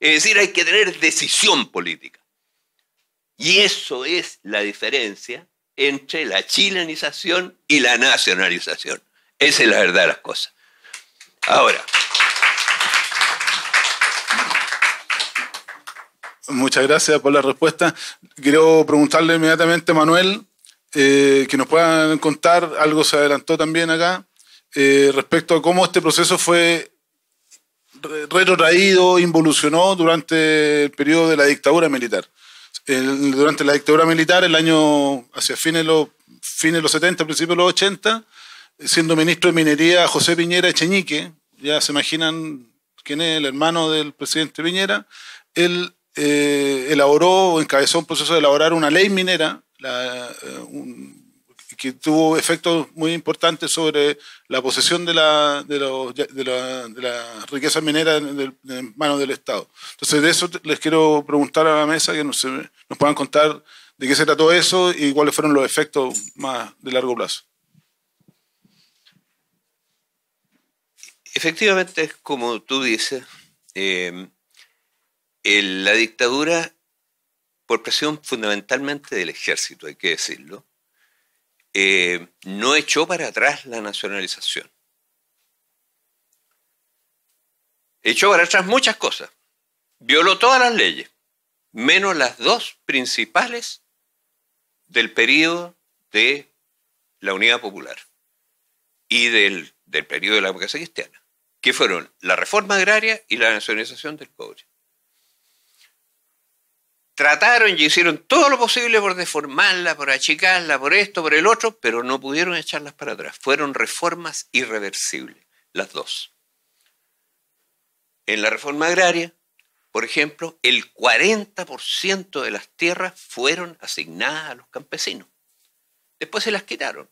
Es decir, hay que tener decisión política. Y eso es la diferencia entre la chilenización y la nacionalización. Esa es la verdad de las cosas. Ahora. Muchas gracias por la respuesta. Quiero preguntarle inmediatamente a Manuel eh, que nos puedan contar, algo se adelantó también acá, eh, respecto a cómo este proceso fue retrotraído, involucionó durante el periodo de la dictadura militar. durante la dictadura militar, el año hacia fines de los, fines los 70, principios de los 80, siendo ministro de Minería José Piñera Echeñique, ya se imaginan quién es el hermano del presidente Piñera, él eh, elaboró, encabezó un proceso de elaborar una ley minera, eh, un, que tuvo efectos muy importantes sobre la posesión de la, de, los, de, la, riqueza minera en, manos del Estado. Entonces, de eso les quiero preguntar a la mesa que nos, puedan contar de qué se trató eso y cuáles fueron los efectos más de largo plazo. Efectivamente, es como tú dices, eh, la dictadura, por presión fundamentalmente del ejército, hay que decirlo, eh, no echó para atrás la nacionalización. Echó para atrás muchas cosas. Violó todas las leyes, menos las dos principales del periodo de la Unidad Popular y del, del periodo de la democracia cristiana, que fueron la reforma agraria y la nacionalización del cobre trataron y hicieron todo lo posible por deformarla, por achicarla, por esto, por el otro, pero no pudieron echarlas para atrás. Fueron reformas irreversibles, las dos. En la reforma agraria, por ejemplo, el 40% de las tierras fueron asignadas a los campesinos. Después se las quitaron.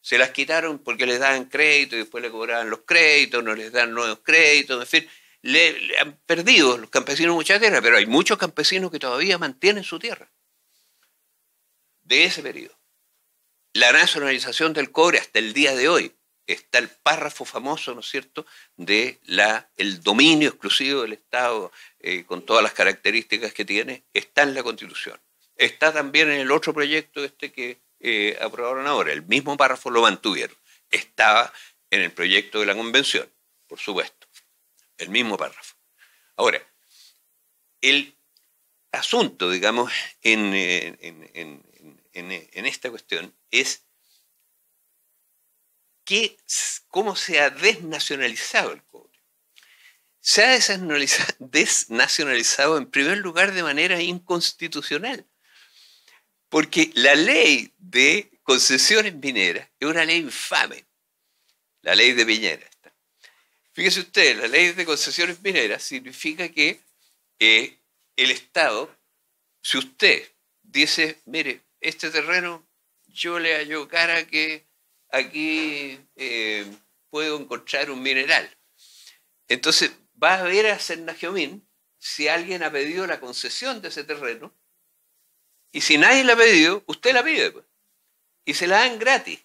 Se las quitaron porque les daban crédito y después le cobraban los créditos, no les dan nuevos créditos, en fin le, han perdido los campesinos mucha tierra, pero hay muchos campesinos que todavía mantienen su tierra de ese periodo. La nacionalización del cobre hasta el día de hoy está el párrafo famoso, ¿no es cierto?, de la, el dominio exclusivo del Estado eh, con todas las características que tiene, está en la Constitución. Está también en el otro proyecto este que eh, aprobaron ahora, el mismo párrafo lo mantuvieron. Estaba en el proyecto de la Convención, por supuesto el mismo párrafo. Ahora, el asunto, digamos, en, eh, esta cuestión es que, cómo se ha desnacionalizado el cobre. Se ha desnacionalizado en primer lugar de manera inconstitucional, porque la ley de concesiones mineras es una ley infame, la ley de viñera. Fíjese usted, la ley de concesiones mineras significa que eh, el Estado, si usted dice, mire, este terreno yo le hallo cara que aquí eh, puedo encontrar un mineral. Entonces, va a ver a Cernagiomín si alguien ha pedido la concesión de ese terreno. Y si nadie la ha pedido, usted la pide. Pues, y se la dan gratis.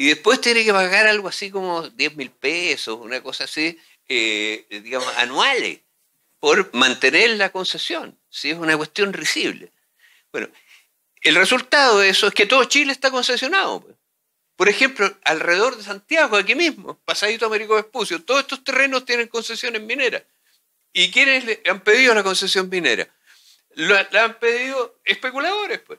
Y después tiene que pagar algo así como 10 mil pesos, una cosa así, eh, digamos, anuales, por mantener la concesión. ¿sí? Es una cuestión risible. Bueno, el resultado de eso es que todo Chile está concesionado. Pues. Por ejemplo, alrededor de Santiago, aquí mismo, pasadito Américo Vespucio, todos estos terrenos tienen concesiones mineras. ¿Y quiénes le han pedido la concesión minera? la han pedido especuladores, pues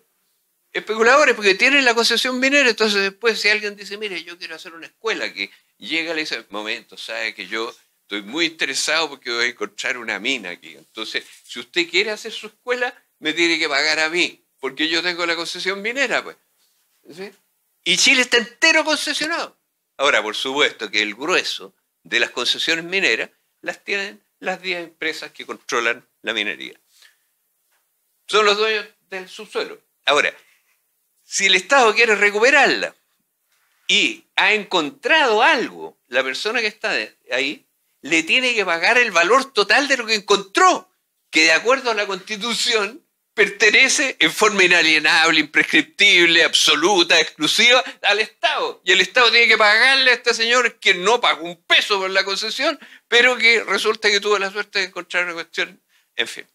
especuladores porque tienen la concesión minera, entonces después si alguien dice, mire, yo quiero hacer una escuela, que llega a ese momento, sabe que yo estoy muy estresado porque voy a encontrar una mina aquí. Entonces, si usted quiere hacer su escuela, me tiene que pagar a mí, porque yo tengo la concesión minera, pues. Y Chile está entero concesionado. Ahora, por supuesto que el grueso de las concesiones mineras las tienen las 10 empresas que controlan la minería. Son los dueños del subsuelo. Ahora, si el Estado quiere recuperarla y ha encontrado algo, la persona que está ahí le tiene que pagar el valor total de lo que encontró, que de acuerdo a la Constitución pertenece en forma inalienable, imprescriptible, absoluta, exclusiva al Estado. Y el Estado tiene que pagarle a este señor que no pagó un peso por la concesión, pero que resulta que tuvo la suerte de encontrar una cuestión, en fin.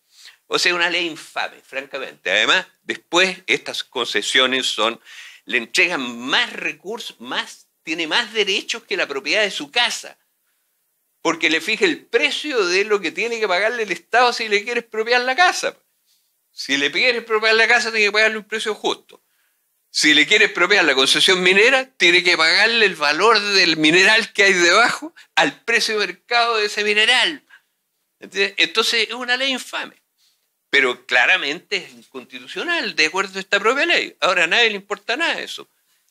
O sea, una ley infame, francamente. Además, después estas concesiones son, le entregan más recursos, más, tiene más derechos que la propiedad de su casa, porque le fija el precio de lo que tiene que pagarle el Estado si le quiere expropiar la casa. Si le quiere expropiar la casa, tiene que pagarle un precio justo. Si le quiere expropiar la concesión minera, tiene que pagarle el valor del mineral que hay debajo al precio de mercado de ese mineral. Entonces es una ley infame pero claramente es inconstitucional, de acuerdo a esta propia ley. Ahora a nadie le importa nada eso.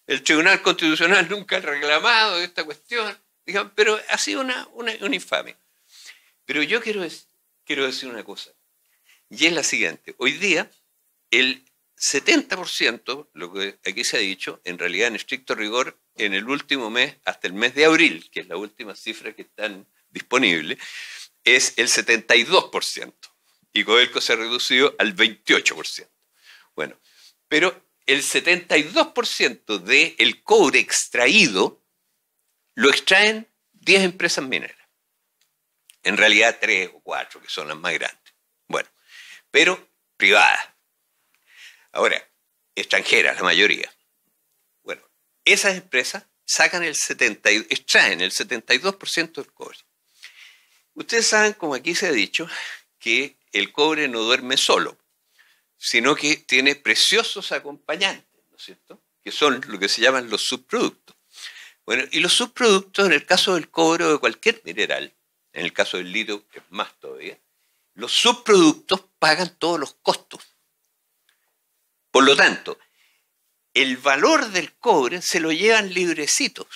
El Tribunal Constitucional nunca ha reclamado esta cuestión, digamos, pero ha sido una, una, Pero yo quiero, decir, quiero decir una cosa, y es la siguiente. Hoy día, el 70%, lo que aquí se ha dicho, en realidad en estricto rigor, en el último mes, hasta el mes de abril, que es la última cifra que están disponible, es el 72% y Codelco se ha reducido al 28%. Bueno, pero el 72% del cobre extraído lo extraen 10 empresas mineras. En realidad 3 o 4, que son las más grandes. Bueno, pero privadas. Ahora, extranjeras, la mayoría. Bueno, esas empresas sacan extraen el 72% del cobre. Ustedes saben, como aquí se ha dicho, que el cobre no duerme solo, sino que tiene preciosos acompañantes, ¿no es cierto? Que son lo que se llaman los subproductos. Bueno, y los subproductos, en el caso del cobre o de cualquier mineral, en el caso del litio es más todavía, los subproductos pagan todos los costos. Por lo tanto, el valor del cobre se lo llevan librecitos.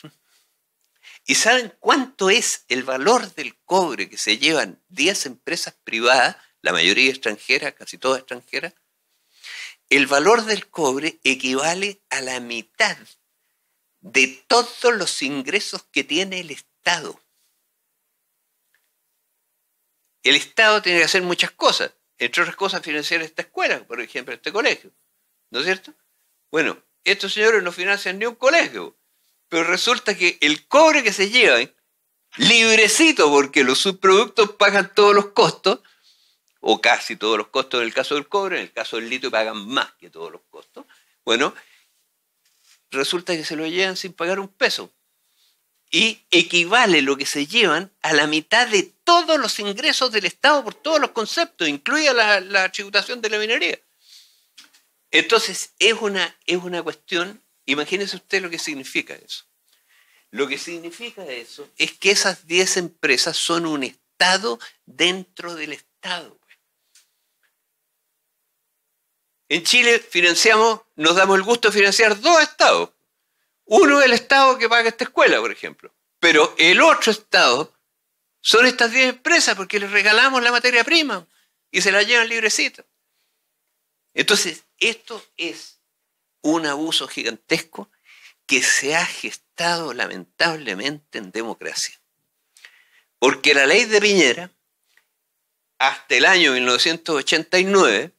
¿Y saben cuánto es el valor del cobre que se llevan 10 empresas privadas, la mayoría extranjera, casi todas extranjeras? El valor del cobre equivale a la mitad de todos los ingresos que tiene el Estado. El Estado tiene que hacer muchas cosas, entre otras cosas financiar esta escuela, por ejemplo, este colegio, ¿no es cierto? Bueno, estos señores no financian ni un colegio, pero resulta que el cobre que se lleva, librecito, porque los subproductos pagan todos los costos, o casi todos los costos en el caso del cobre, en el caso del litio pagan más que todos los costos, bueno, resulta que se lo llevan sin pagar un peso. Y equivale lo que se llevan a la mitad de todos los ingresos del Estado por todos los conceptos, incluida la, tributación de la minería. Entonces, es una, es una cuestión Imagínese usted lo que significa eso. Lo que significa eso es que esas 10 empresas son un Estado dentro del Estado. Pues. En Chile financiamos, nos damos el gusto de financiar dos estados. Uno es el estado que paga esta escuela, por ejemplo. Pero el otro estado son estas 10 empresas porque les regalamos la materia prima y se la llevan librecita. Entonces, esto es un abuso gigantesco que se ha gestado lamentablemente en democracia. Porque la ley de Piñera, hasta el año 1989,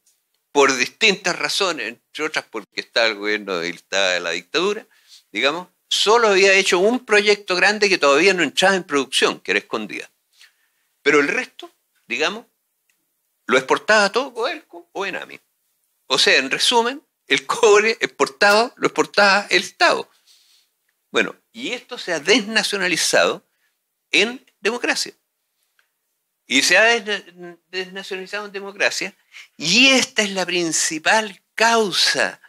por distintas razones, entre otras porque estaba el gobierno de, la dictadura, digamos, solo había hecho un proyecto grande que todavía no entraba en producción, que era escondida. Pero el resto, digamos, lo exportaba todo Codelco o Enami. O sea, en resumen, el cobre exportado lo exportaba el Estado. Bueno, y esto se ha desnacionalizado en democracia. Y se ha desnacionalizado en democracia. Y esta es la principal causa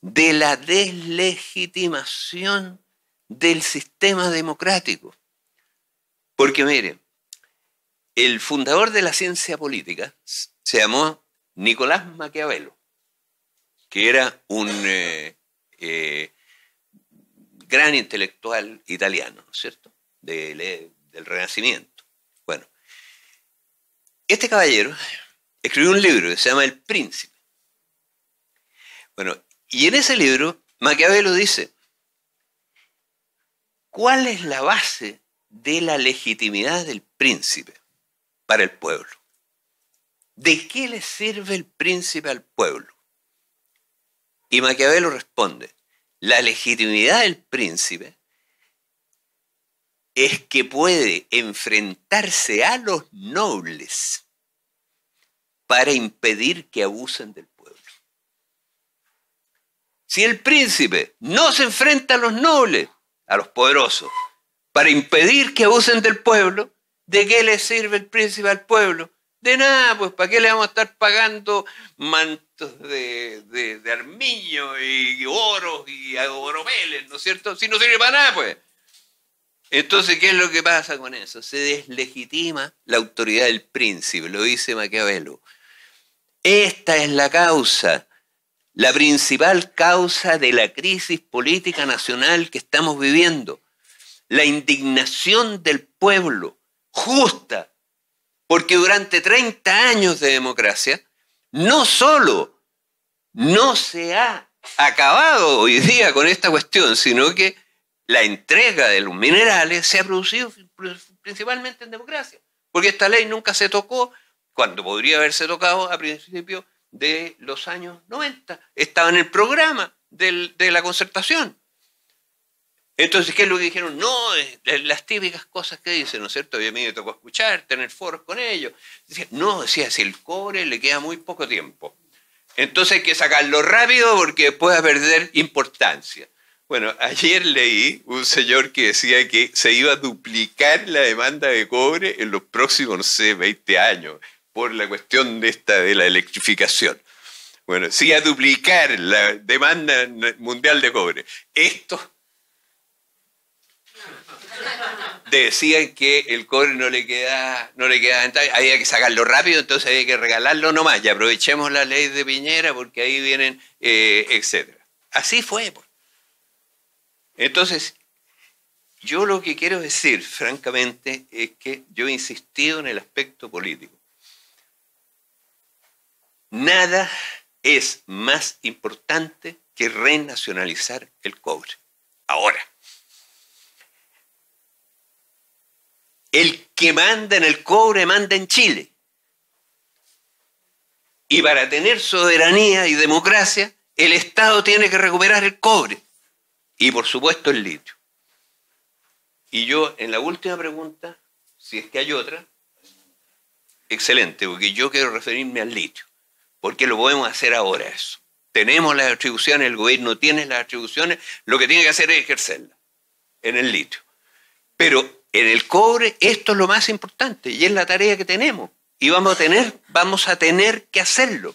de la deslegitimación del sistema democrático. Porque miren, el fundador de la ciencia política se llamó Nicolás Maquiavelo que era un eh, eh, gran intelectual italiano, ¿cierto? del Renacimiento. Bueno, este caballero escribió un libro que se llama El Príncipe. Bueno, y en ese libro Maquiavelo dice, ¿cuál es la base de la legitimidad del príncipe para el pueblo? ¿De qué le sirve el príncipe al pueblo? Y Maquiavelo responde, la legitimidad del príncipe es que puede enfrentarse a los nobles para impedir que abusen del pueblo. Si el príncipe no se enfrenta a los nobles, a los poderosos, para impedir que abusen del pueblo, ¿de qué le sirve el príncipe al pueblo? De nada, pues ¿para qué le vamos a estar pagando mantener de, de, armiño y oros y oropeles, ¿no es cierto? Si no sirve para nada, pues. Entonces, ¿qué es lo que pasa con eso? Se deslegitima la autoridad del príncipe, lo dice Maquiavelo. Esta es la causa, la principal causa de la crisis política nacional que estamos viviendo. La indignación del pueblo, justa, porque durante 30 años de democracia, no solo no se ha acabado hoy día con esta cuestión, sino que la entrega de los minerales se ha producido principalmente en democracia, porque esta ley nunca se tocó cuando podría haberse tocado a principios de los años 90. Estaba en el programa de la concertación. Entonces, ¿qué es lo que dijeron? No, eh, eh, las típicas cosas que dicen, ¿no es cierto? Yo a mí me tocó escuchar, tener foros con ellos. no, decía, si el cobre le queda muy poco tiempo. Entonces hay que sacarlo rápido porque después perder importancia. Bueno, ayer leí un señor que decía que se iba a duplicar la demanda de cobre en los próximos, no sé, 20 años por la cuestión de esta de la electrificación. Bueno, se iba a duplicar la demanda mundial de cobre. Esto decían que el cobre no le queda, no le queda, había que sacarlo rápido, entonces había que regalarlo nomás, y aprovechemos la ley de Piñera porque ahí vienen, eh, etc. Así fue. Pues. Entonces, yo lo que quiero decir, francamente, es que yo he insistido en el aspecto político. Nada es más importante que renacionalizar el cobre. Ahora, El que manda en el cobre manda en Chile. Y para tener soberanía y democracia, el Estado tiene que recuperar el cobre y por supuesto el litio. Y yo en la última pregunta, si es que hay otra, excelente, porque yo quiero referirme al litio, porque lo podemos hacer ahora eso. Tenemos las atribuciones, el gobierno tiene las atribuciones, lo que tiene que hacer es ejercerlas en el litio. Pero en el cobre esto es lo más importante y es la tarea que tenemos. Y vamos a tener, vamos a tener que hacerlo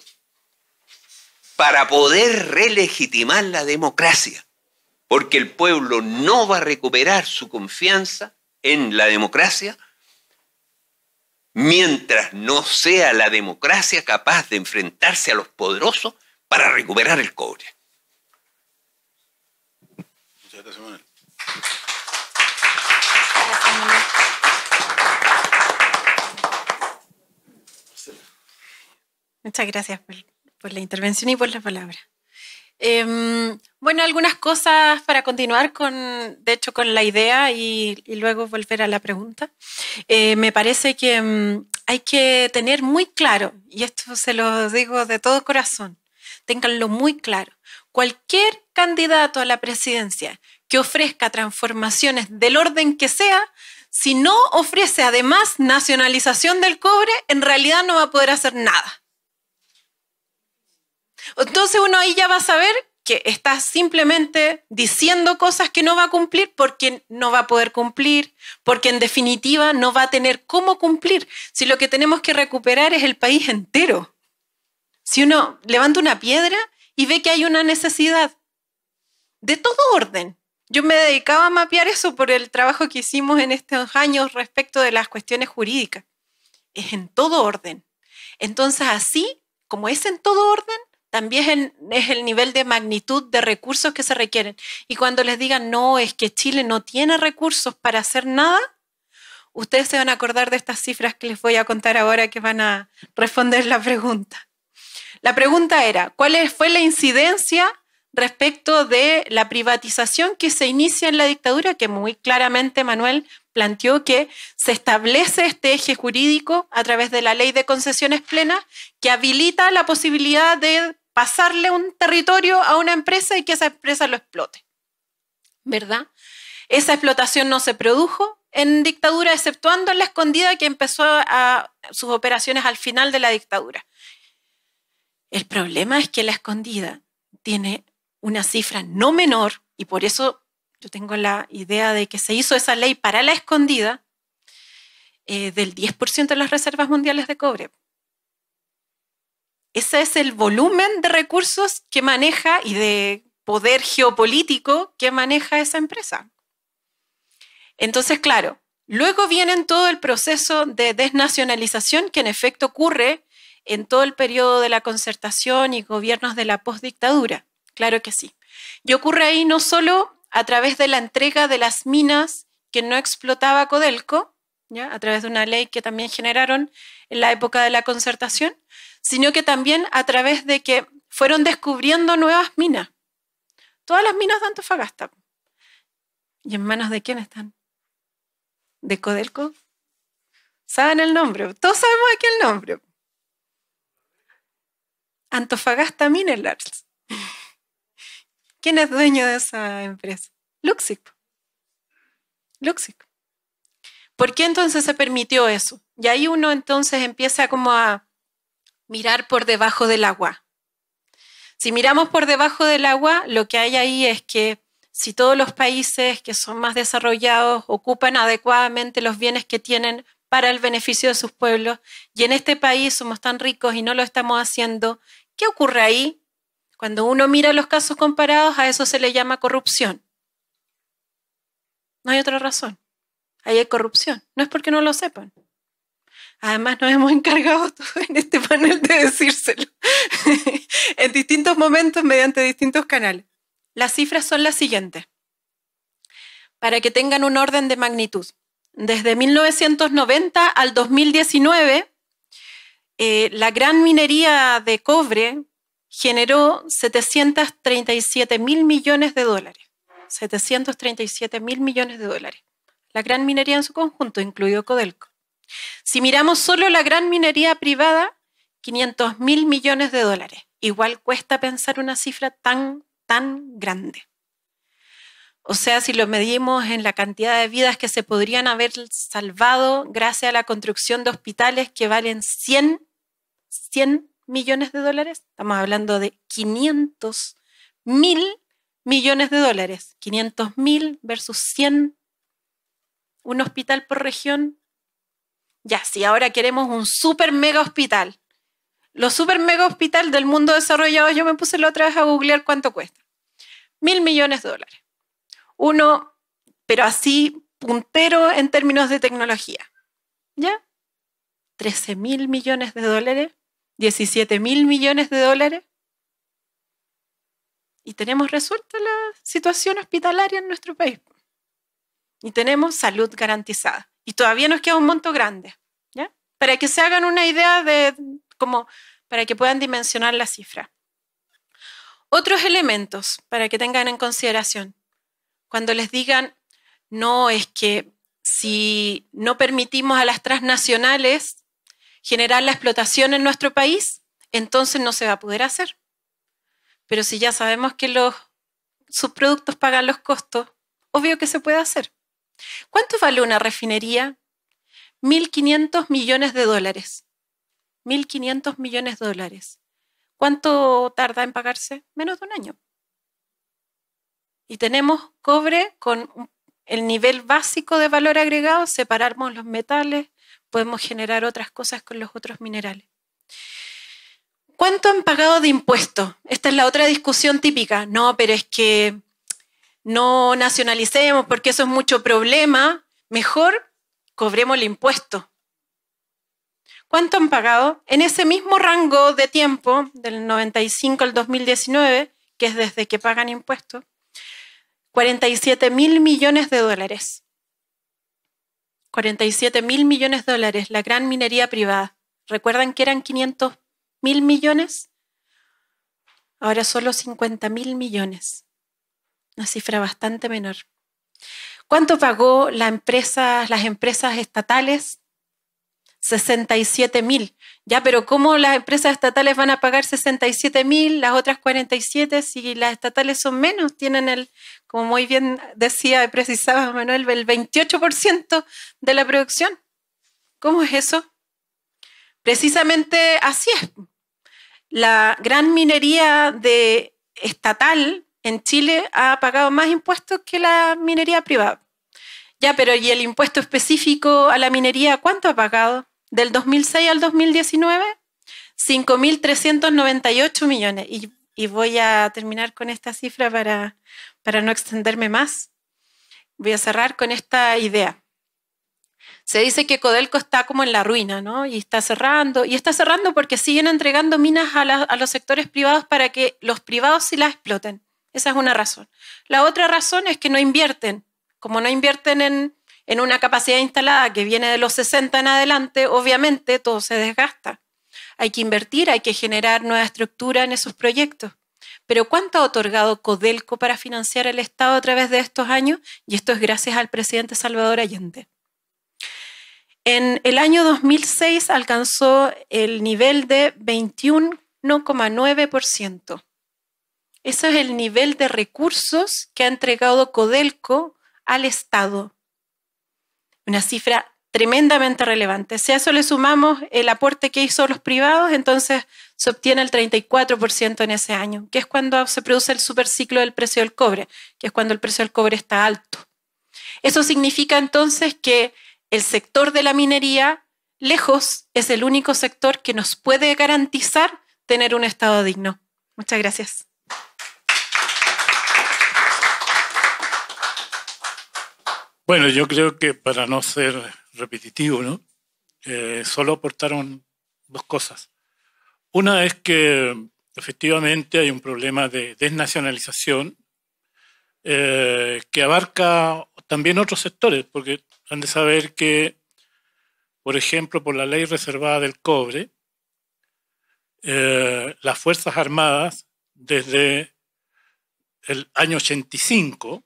para poder relegitimar la democracia, porque el pueblo no va a recuperar su confianza en la democracia mientras no sea la democracia capaz de enfrentarse a los poderosos para recuperar el cobre. Muchas gracias, Muchas gracias por, la intervención y por la palabra. Em, bueno, algunas cosas para continuar con, de hecho, con la idea y, luego volver a la pregunta. Eh, me parece que em, hay que tener muy claro, y esto se lo digo de todo corazón, tenganlo muy claro, cualquier candidato a la presidencia que ofrezca transformaciones del orden que sea, si no ofrece además nacionalización del cobre, en realidad no va a poder hacer nada. Entonces uno ahí ya va a saber que está simplemente diciendo cosas que no va a cumplir porque no va a poder cumplir, porque en definitiva no va a tener cómo cumplir. Si lo que tenemos que recuperar es el país entero. Si uno levanta una piedra y ve que hay una necesidad de todo orden, yo me dedicaba a mapear eso por el trabajo que hicimos en estos años respecto de las cuestiones jurídicas. Es en todo orden. Entonces, así como es en todo orden, también es, el nivel de magnitud de recursos que se requieren. Y cuando les digan, no, es que Chile no tiene recursos para hacer nada, ustedes se van a acordar de estas cifras que les voy a contar ahora que van a responder la pregunta. La pregunta era, ¿cuál fue la incidencia respecto de la privatización que se inicia en la dictadura, que muy claramente Manuel planteó que se establece este eje jurídico a través de la ley de concesiones plenas que habilita la posibilidad de pasarle un territorio a una empresa y que esa empresa lo explote. ¿Verdad? Esa explotación no se produjo en dictadura, exceptuando en la escondida que empezó a, sus operaciones al final de la dictadura. El problema es que la escondida tiene una cifra no menor, y por eso yo tengo la idea de que se hizo esa ley para la escondida, eh, del 10% de las reservas mundiales de cobre. Ese es el volumen de recursos que maneja y de poder geopolítico que maneja esa empresa. Entonces, claro, luego viene todo el proceso de desnacionalización que en efecto ocurre en todo el periodo de la concertación y gobiernos de la postdictadura. Claro que sí. Y ocurre ahí no solo a través de la entrega de las minas que no explotaba Codelco, ¿ya? a través de una ley que también generaron en la época de la concertación, sino que también a través de que fueron descubriendo nuevas minas. Todas las minas de Antofagasta. ¿Y en manos de quién están? ¿De Codelco? ¿Saben el nombre? Todos sabemos aquí el nombre. Antofagasta Minerals. ¿Quién es dueño de esa empresa? Luxic. Luxic. ¿Por qué entonces se permitió eso? Y ahí uno entonces empieza como a mirar por debajo del agua. Si miramos por debajo del agua, lo que hay ahí es que si todos los países que son más desarrollados ocupan adecuadamente los bienes que tienen para el beneficio de sus pueblos, y en este país somos tan ricos y no lo estamos haciendo, ¿qué ocurre ahí? Cuando uno mira los casos comparados, a eso se le llama corrupción. No hay otra razón. Ahí hay corrupción. No es porque no lo sepan. Además, nos hemos encargado en este panel de decírselo en distintos momentos mediante distintos canales. Las cifras son las siguientes, para que tengan un orden de magnitud. Desde 1990 al 2019, eh, la gran minería de cobre generó 737 mil millones de dólares. 737 mil millones de dólares. La gran minería en su conjunto, incluido Codelco. Si miramos solo la gran minería privada, 500 mil millones de dólares. Igual cuesta pensar una cifra tan, tan grande. O sea, si lo medimos en la cantidad de vidas que se podrían haber salvado gracias a la construcción de hospitales que valen 100, 100 millones de dólares, estamos hablando de 500 mil millones de dólares, 500 mil versus 100, un hospital por región. Ya, si ahora queremos un super mega hospital, los super mega hospital del mundo desarrollado, yo me puse la otra vez a googlear cuánto cuesta. Mil millones de dólares. Uno, pero así puntero en términos de tecnología. ¿Ya? 13 mil millones de dólares 17 mil millones de dólares. Y tenemos resuelta la situación hospitalaria en nuestro país. Y tenemos salud garantizada. Y todavía nos queda un monto grande. Para que se hagan una idea de cómo para que puedan dimensionar la cifra. Otros elementos para que tengan en consideración. Cuando les digan, no, es que si no permitimos a las transnacionales generar la explotación en nuestro país, entonces no se va a poder hacer. Pero si ya sabemos que los productos pagan los costos, obvio que se puede hacer. ¿Cuánto vale una refinería? 1.500 millones de dólares. 1.500 millones de dólares. ¿Cuánto tarda en pagarse? Menos de un año. Y tenemos cobre con el nivel básico de valor agregado, separamos los metales, podemos generar otras cosas con los otros minerales. ¿Cuánto han pagado de impuestos? Esta es la otra discusión típica. No, pero es que no nacionalicemos porque eso es mucho problema. Mejor cobremos el impuesto. ¿Cuánto han pagado? En ese mismo rango de tiempo, del 95 al 2019, que es desde que pagan impuestos, 47 mil millones de dólares. 47 mil millones de dólares, la gran minería privada. ¿Recuerdan que eran 500 mil millones? Ahora solo 50 mil millones. Una cifra bastante menor. ¿Cuánto pagó las empresas estatales 67 mil. Ya, pero ¿cómo las empresas estatales van a pagar 67 mil, las otras 47 si las estatales son menos? Tienen el, como muy bien decía y precisaba Manuel, el 28% de la producción. ¿Cómo es eso? Precisamente así es. La gran minería de estatal en Chile ha pagado más impuestos que la minería privada. Ya, pero ¿y el impuesto específico a la minería cuánto ha pagado? del 2006 al 2019, 5.398 millones. Y, voy a terminar con esta cifra para, para no extenderme más. Voy a cerrar con esta idea. Se dice que Codelco está como en la ruina, ¿no? Y está cerrando. Y está cerrando porque siguen entregando minas a, los sectores privados para que los privados sí las exploten. Esa es una razón. La otra razón es que no invierten. Como no invierten en, en una capacidad instalada que viene de los 60 en adelante, obviamente todo se desgasta. Hay que invertir, hay que generar nueva estructura en esos proyectos. Pero ¿cuánto ha otorgado Codelco para financiar el Estado a través de estos años? Y esto es gracias al presidente Salvador Allende. En el año 2006 alcanzó el nivel de 21,9%. Ese es el nivel de recursos que ha entregado Codelco al Estado una cifra tremendamente relevante. Si a eso le sumamos el aporte que hizo los privados, entonces se obtiene el 34% en ese año, que es cuando se produce el superciclo del precio del cobre, que es cuando el precio del cobre está alto. Eso significa entonces que el sector de la minería, lejos, es el único sector que nos puede garantizar tener un estado digno. Muchas gracias. Bueno, yo creo que para no ser repetitivo, ¿no? Eh, solo aportaron dos cosas. Una es que efectivamente hay un problema de desnacionalización eh, que abarca también otros sectores, porque han de saber que, por ejemplo, por la ley reservada del cobre, eh, las Fuerzas Armadas desde el año 85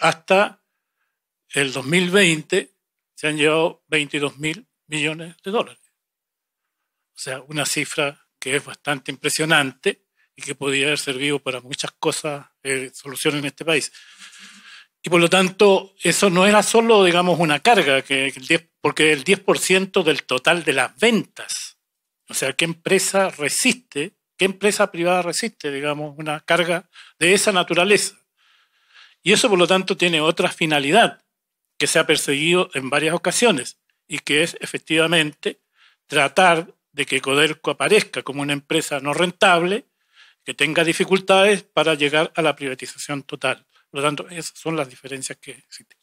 hasta el 2020 se han llevado 22 mil millones de dólares. O sea, una cifra que es bastante impresionante y que podría haber servido para muchas cosas, eh, soluciones en este país. Y por lo tanto, eso no era solo, digamos, una carga, 10, porque el 10% del total de las ventas, o sea, ¿qué empresa resiste? ¿Qué empresa privada resiste, digamos, una carga de esa naturaleza? Y eso, por lo tanto, tiene otra finalidad que se ha perseguido en varias ocasiones y que es efectivamente tratar de que Coderco aparezca como una empresa no rentable que tenga dificultades para llegar a la privatización total. Por lo tanto, esas son las diferencias que existen.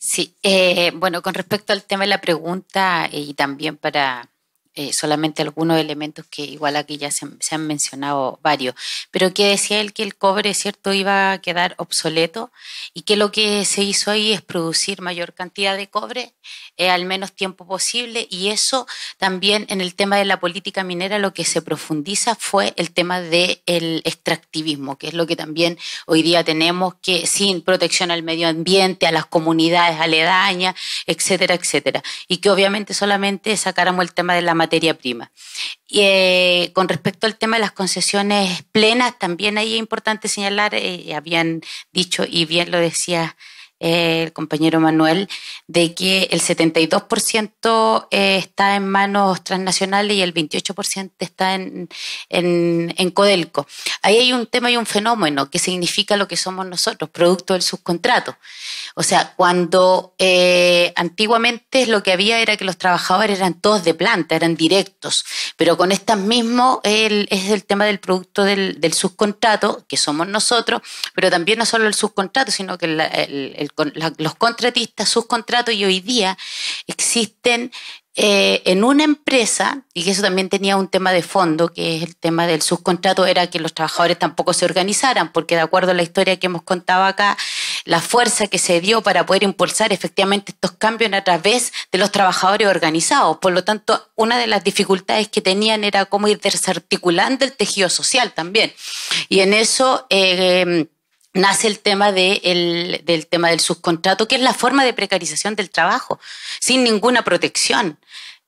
Sí, eh, bueno, con respecto al tema de la pregunta eh, y también para eh, solamente algunos elementos que igual aquí ya se, han mencionado varios, pero que decía él que el cobre, ¿cierto?, iba a quedar obsoleto y que lo que se hizo ahí es producir mayor cantidad de cobre eh, al menos tiempo posible y eso también en el tema de la política minera lo que se profundiza fue el tema del el extractivismo, que es lo que también hoy día tenemos, que sin protección al medio ambiente, a las comunidades aledañas, etcétera, etcétera, y que obviamente solamente sacáramos el tema de la materia prima. y eh, con respecto al tema de las concesiones plenas, también ahí es importante señalar, eh, habían dicho y bien lo decía eh, el compañero Manuel, de que el 72% eh, está en manos transnacionales y el 28% está en, en, en, Codelco. Ahí hay un tema y un fenómeno que significa lo que somos nosotros, producto del subcontrato. O sea, cuando eh, antiguamente lo que había era que los trabajadores eran todos de planta, eran directos, pero con estas mismo es el tema del producto del, del, subcontrato, que somos nosotros, pero también no solo el subcontrato, sino que el los contratistas, sus contratos y hoy día existen eh, en una empresa, y que eso también tenía un tema de fondo, que es el tema del subcontrato, era que los trabajadores tampoco se organizaran, porque de acuerdo a la historia que hemos contado acá, la fuerza que se dio para poder impulsar efectivamente estos cambios a través de los trabajadores organizados. Por lo tanto, una de las dificultades que tenían era cómo ir desarticulando el tejido social también. Y en eso... Eh, nace el tema del tema del subcontrato, que es la forma de precarización del trabajo, sin ninguna protección.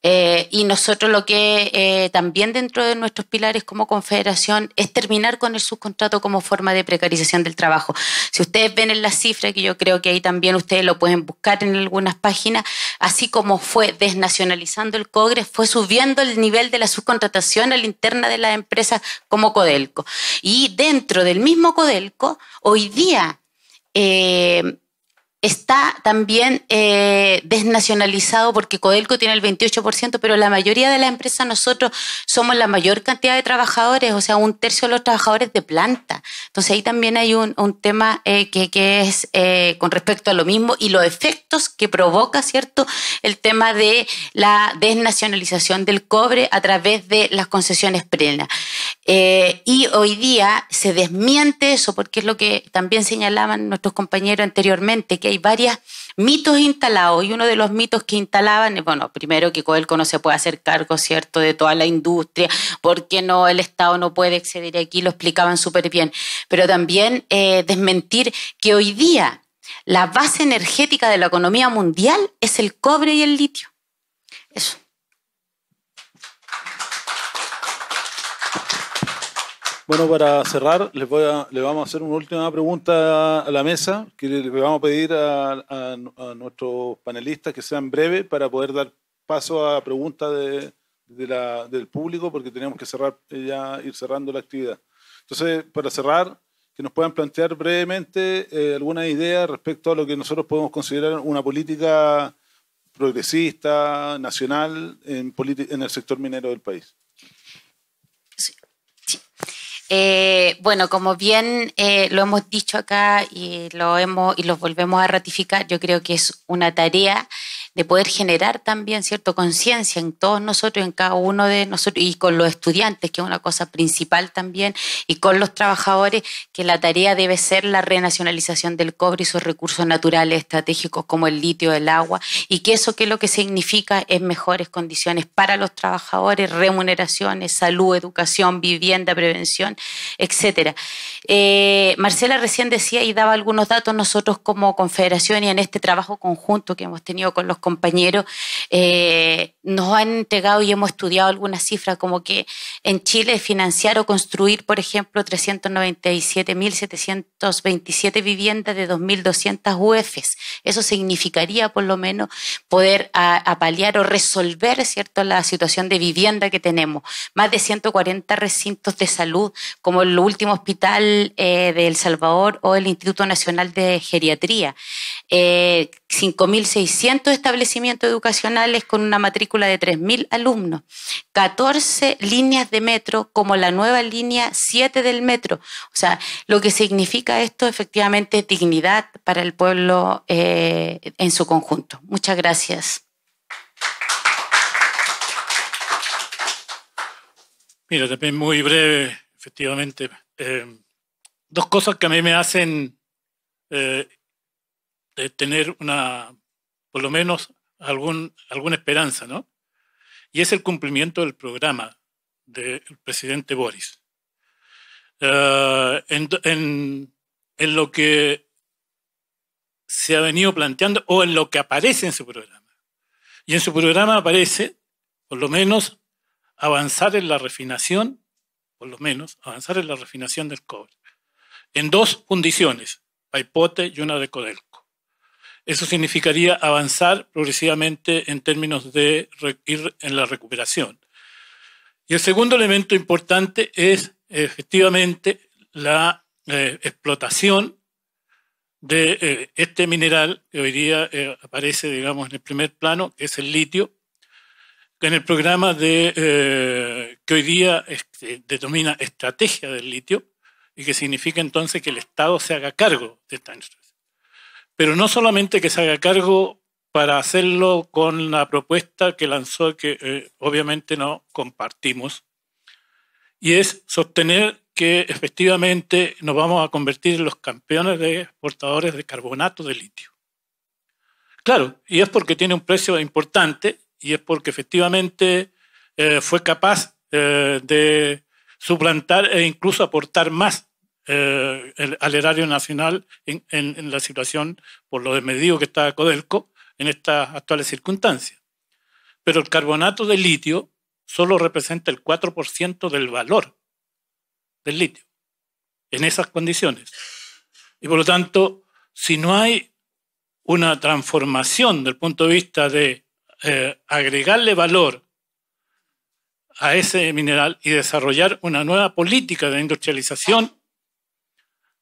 Eh, y nosotros lo que eh, también dentro de nuestros pilares como confederación es terminar con el subcontrato como forma de precarización del trabajo. Si ustedes ven en la cifra, que yo creo que ahí también ustedes lo pueden buscar en algunas páginas, así como fue desnacionalizando el COGRE, fue subiendo el nivel de la subcontratación a la interna de las empresas como Codelco. Y dentro del mismo Codelco, hoy día... Eh, está también eh, desnacionalizado porque Codelco tiene el 28%, pero la mayoría de las empresas nosotros somos la mayor cantidad de trabajadores, o sea, un tercio de los trabajadores de planta. Entonces ahí también hay un, tema eh, que, es eh, con respecto a lo mismo y los efectos que provoca, ¿cierto?, el tema de la desnacionalización del cobre a través de las concesiones plenas. y hoy día se desmiente eso porque es lo que también señalaban nuestros compañeros anteriormente, que hay varios mitos instalados y uno de los mitos que instalaban, bueno, primero que Coelco no se puede hacer cargo, ¿cierto?, de toda la industria, porque no, el Estado no puede exceder aquí, lo explicaban súper bien, pero también eh, desmentir que hoy día la base energética de la economía mundial es el cobre y el litio. Eso. Bueno, para cerrar, les, voy vamos a hacer una última pregunta a la mesa, que le vamos a pedir a, nuestros panelistas que sean breves para poder dar paso a preguntas de, del público, porque tenemos que cerrar eh, ya ir cerrando la actividad. Entonces, para cerrar, que nos puedan plantear brevemente eh, alguna idea respecto a lo que nosotros podemos considerar una política progresista, nacional, en, en el sector minero del país. Eh, bueno, como bien eh, lo hemos dicho acá y lo, hemos, y lo volvemos a ratificar, yo creo que es una tarea de poder generar también, ¿cierto?, conciencia en todos nosotros, en cada uno de nosotros y con los estudiantes, que es una cosa principal también, y con los trabajadores, que la tarea debe ser la renacionalización del cobre y sus recursos naturales estratégicos como el litio, el agua, y que eso que lo que significa es mejores condiciones para los trabajadores, remuneraciones, salud, educación, vivienda, prevención, etcétera. Eh, Marcela recién decía y daba algunos datos, nosotros como Confederación y en este trabajo conjunto que hemos tenido con los compañeros, eh, nos han entregado y hemos estudiado algunas cifras, como que en Chile financiar o construir, por ejemplo, 397.727 viviendas de 2.200 UFs. Eso significaría, por lo menos, poder apalear o resolver ¿cierto? la situación de vivienda que tenemos. Más de 140 recintos de salud, como el último hospital eh, de El Salvador o el Instituto Nacional de Geriatría. Eh, 5.600 establecimientos establecimientos educacionales con una matrícula de 3.000 alumnos, 14 líneas de metro como la nueva línea 7 del metro. O sea, lo que significa esto efectivamente es dignidad para el pueblo eh, en su conjunto. Muchas gracias. Mira, también muy breve, efectivamente. Eh, dos cosas que a mí me hacen eh, tener una por lo menos algún, alguna esperanza, ¿no? Y es el cumplimiento del programa del presidente Boris. Ah, en, lo que se ha venido planteando o en lo que aparece en su programa. Y en su programa aparece, por lo menos, avanzar en la refinación, por lo menos, avanzar en la refinación del cobre, en dos fundiciones, Paipote y una de Codelco. Eso significaría avanzar progresivamente en términos de ir en la recuperación. Y el segundo elemento importante es efectivamente la eh, explotación de eh, este mineral que hoy día eh, aparece, digamos, en el primer plano, que es el litio, que en el programa de, que hoy día este, denomina estrategia del litio, y que significa entonces que el Estado se haga cargo de esta pero no solamente que se haga cargo para hacerlo con la propuesta que lanzó, que eh, obviamente no compartimos, y es sostener que efectivamente nos vamos a convertir en los campeones de exportadores de carbonato de litio. Claro, y es porque tiene un precio importante y es porque efectivamente eh, fue capaz eh, de suplantar e incluso aportar más eh, el, al erario nacional en, la situación, por lo desmedido que está Codelco, en estas actuales circunstancias. Pero el carbonato de litio solo representa el 4% del valor del litio, en esas condiciones. Y por lo tanto, si no hay una transformación del punto de vista de eh, agregarle valor a ese mineral y desarrollar una nueva política de industrialización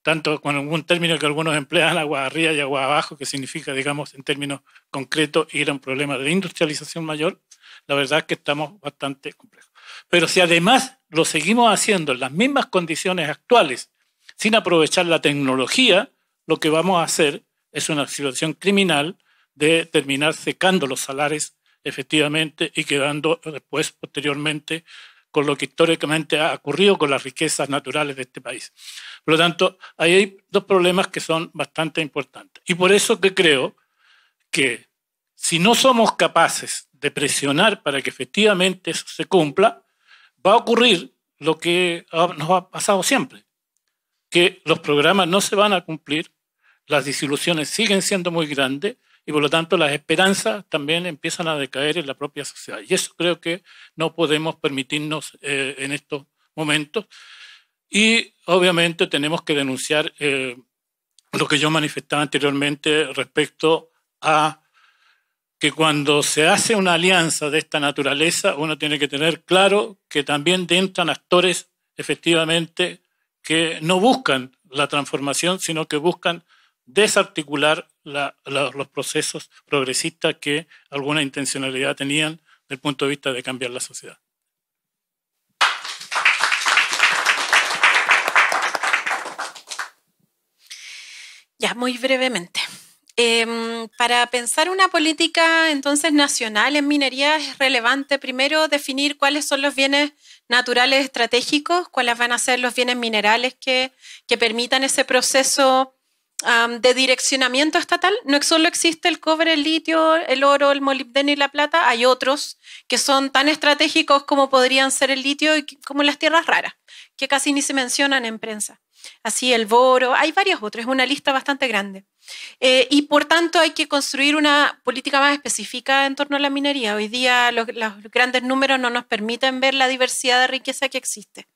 tanto con algún término que algunos emplean, agua arriba y agua abajo, que significa, digamos, en términos concretos, ir a un problema de industrialización mayor, la verdad es que estamos bastante complejos. Pero si además lo seguimos haciendo en las mismas condiciones actuales, sin aprovechar la tecnología, lo que vamos a hacer es una situación criminal de terminar secando los salarios efectivamente y quedando después, posteriormente, con lo que históricamente ha ocurrido con las riquezas naturales de este país. Por lo tanto, ahí hay dos problemas que son bastante importantes. Y por eso que creo que si no somos capaces de presionar para que efectivamente eso se cumpla, va a ocurrir lo que nos ha pasado siempre, que los programas no se van a cumplir, las disilusiones siguen siendo muy grandes y por lo tanto las esperanzas también empiezan a decaer en la propia sociedad. Y eso creo que no podemos permitirnos eh, en estos momentos. Y obviamente tenemos que denunciar eh, lo que yo manifestaba anteriormente respecto a que cuando se hace una alianza de esta naturaleza, uno tiene que tener claro que también entran actores efectivamente que no buscan la transformación, sino que buscan desarticular los procesos progresistas que alguna intencionalidad tenían desde el punto de vista de cambiar la sociedad. Ya, muy brevemente. Em, para pensar una política entonces nacional en minería es relevante primero definir cuáles son los bienes naturales estratégicos, cuáles van a ser los bienes minerales que, que permitan ese proceso de direccionamiento estatal, no solo existe el cobre, el litio, el oro, el molibdeno y la plata, hay otros que son tan estratégicos como podrían ser el litio y como las tierras raras, que casi ni se mencionan en prensa. Así el boro, hay varios otros, es una lista bastante grande. Eh, y por tanto hay que construir una política más específica en torno a la minería. Hoy día los grandes números no nos permiten ver la diversidad de riqueza que existe.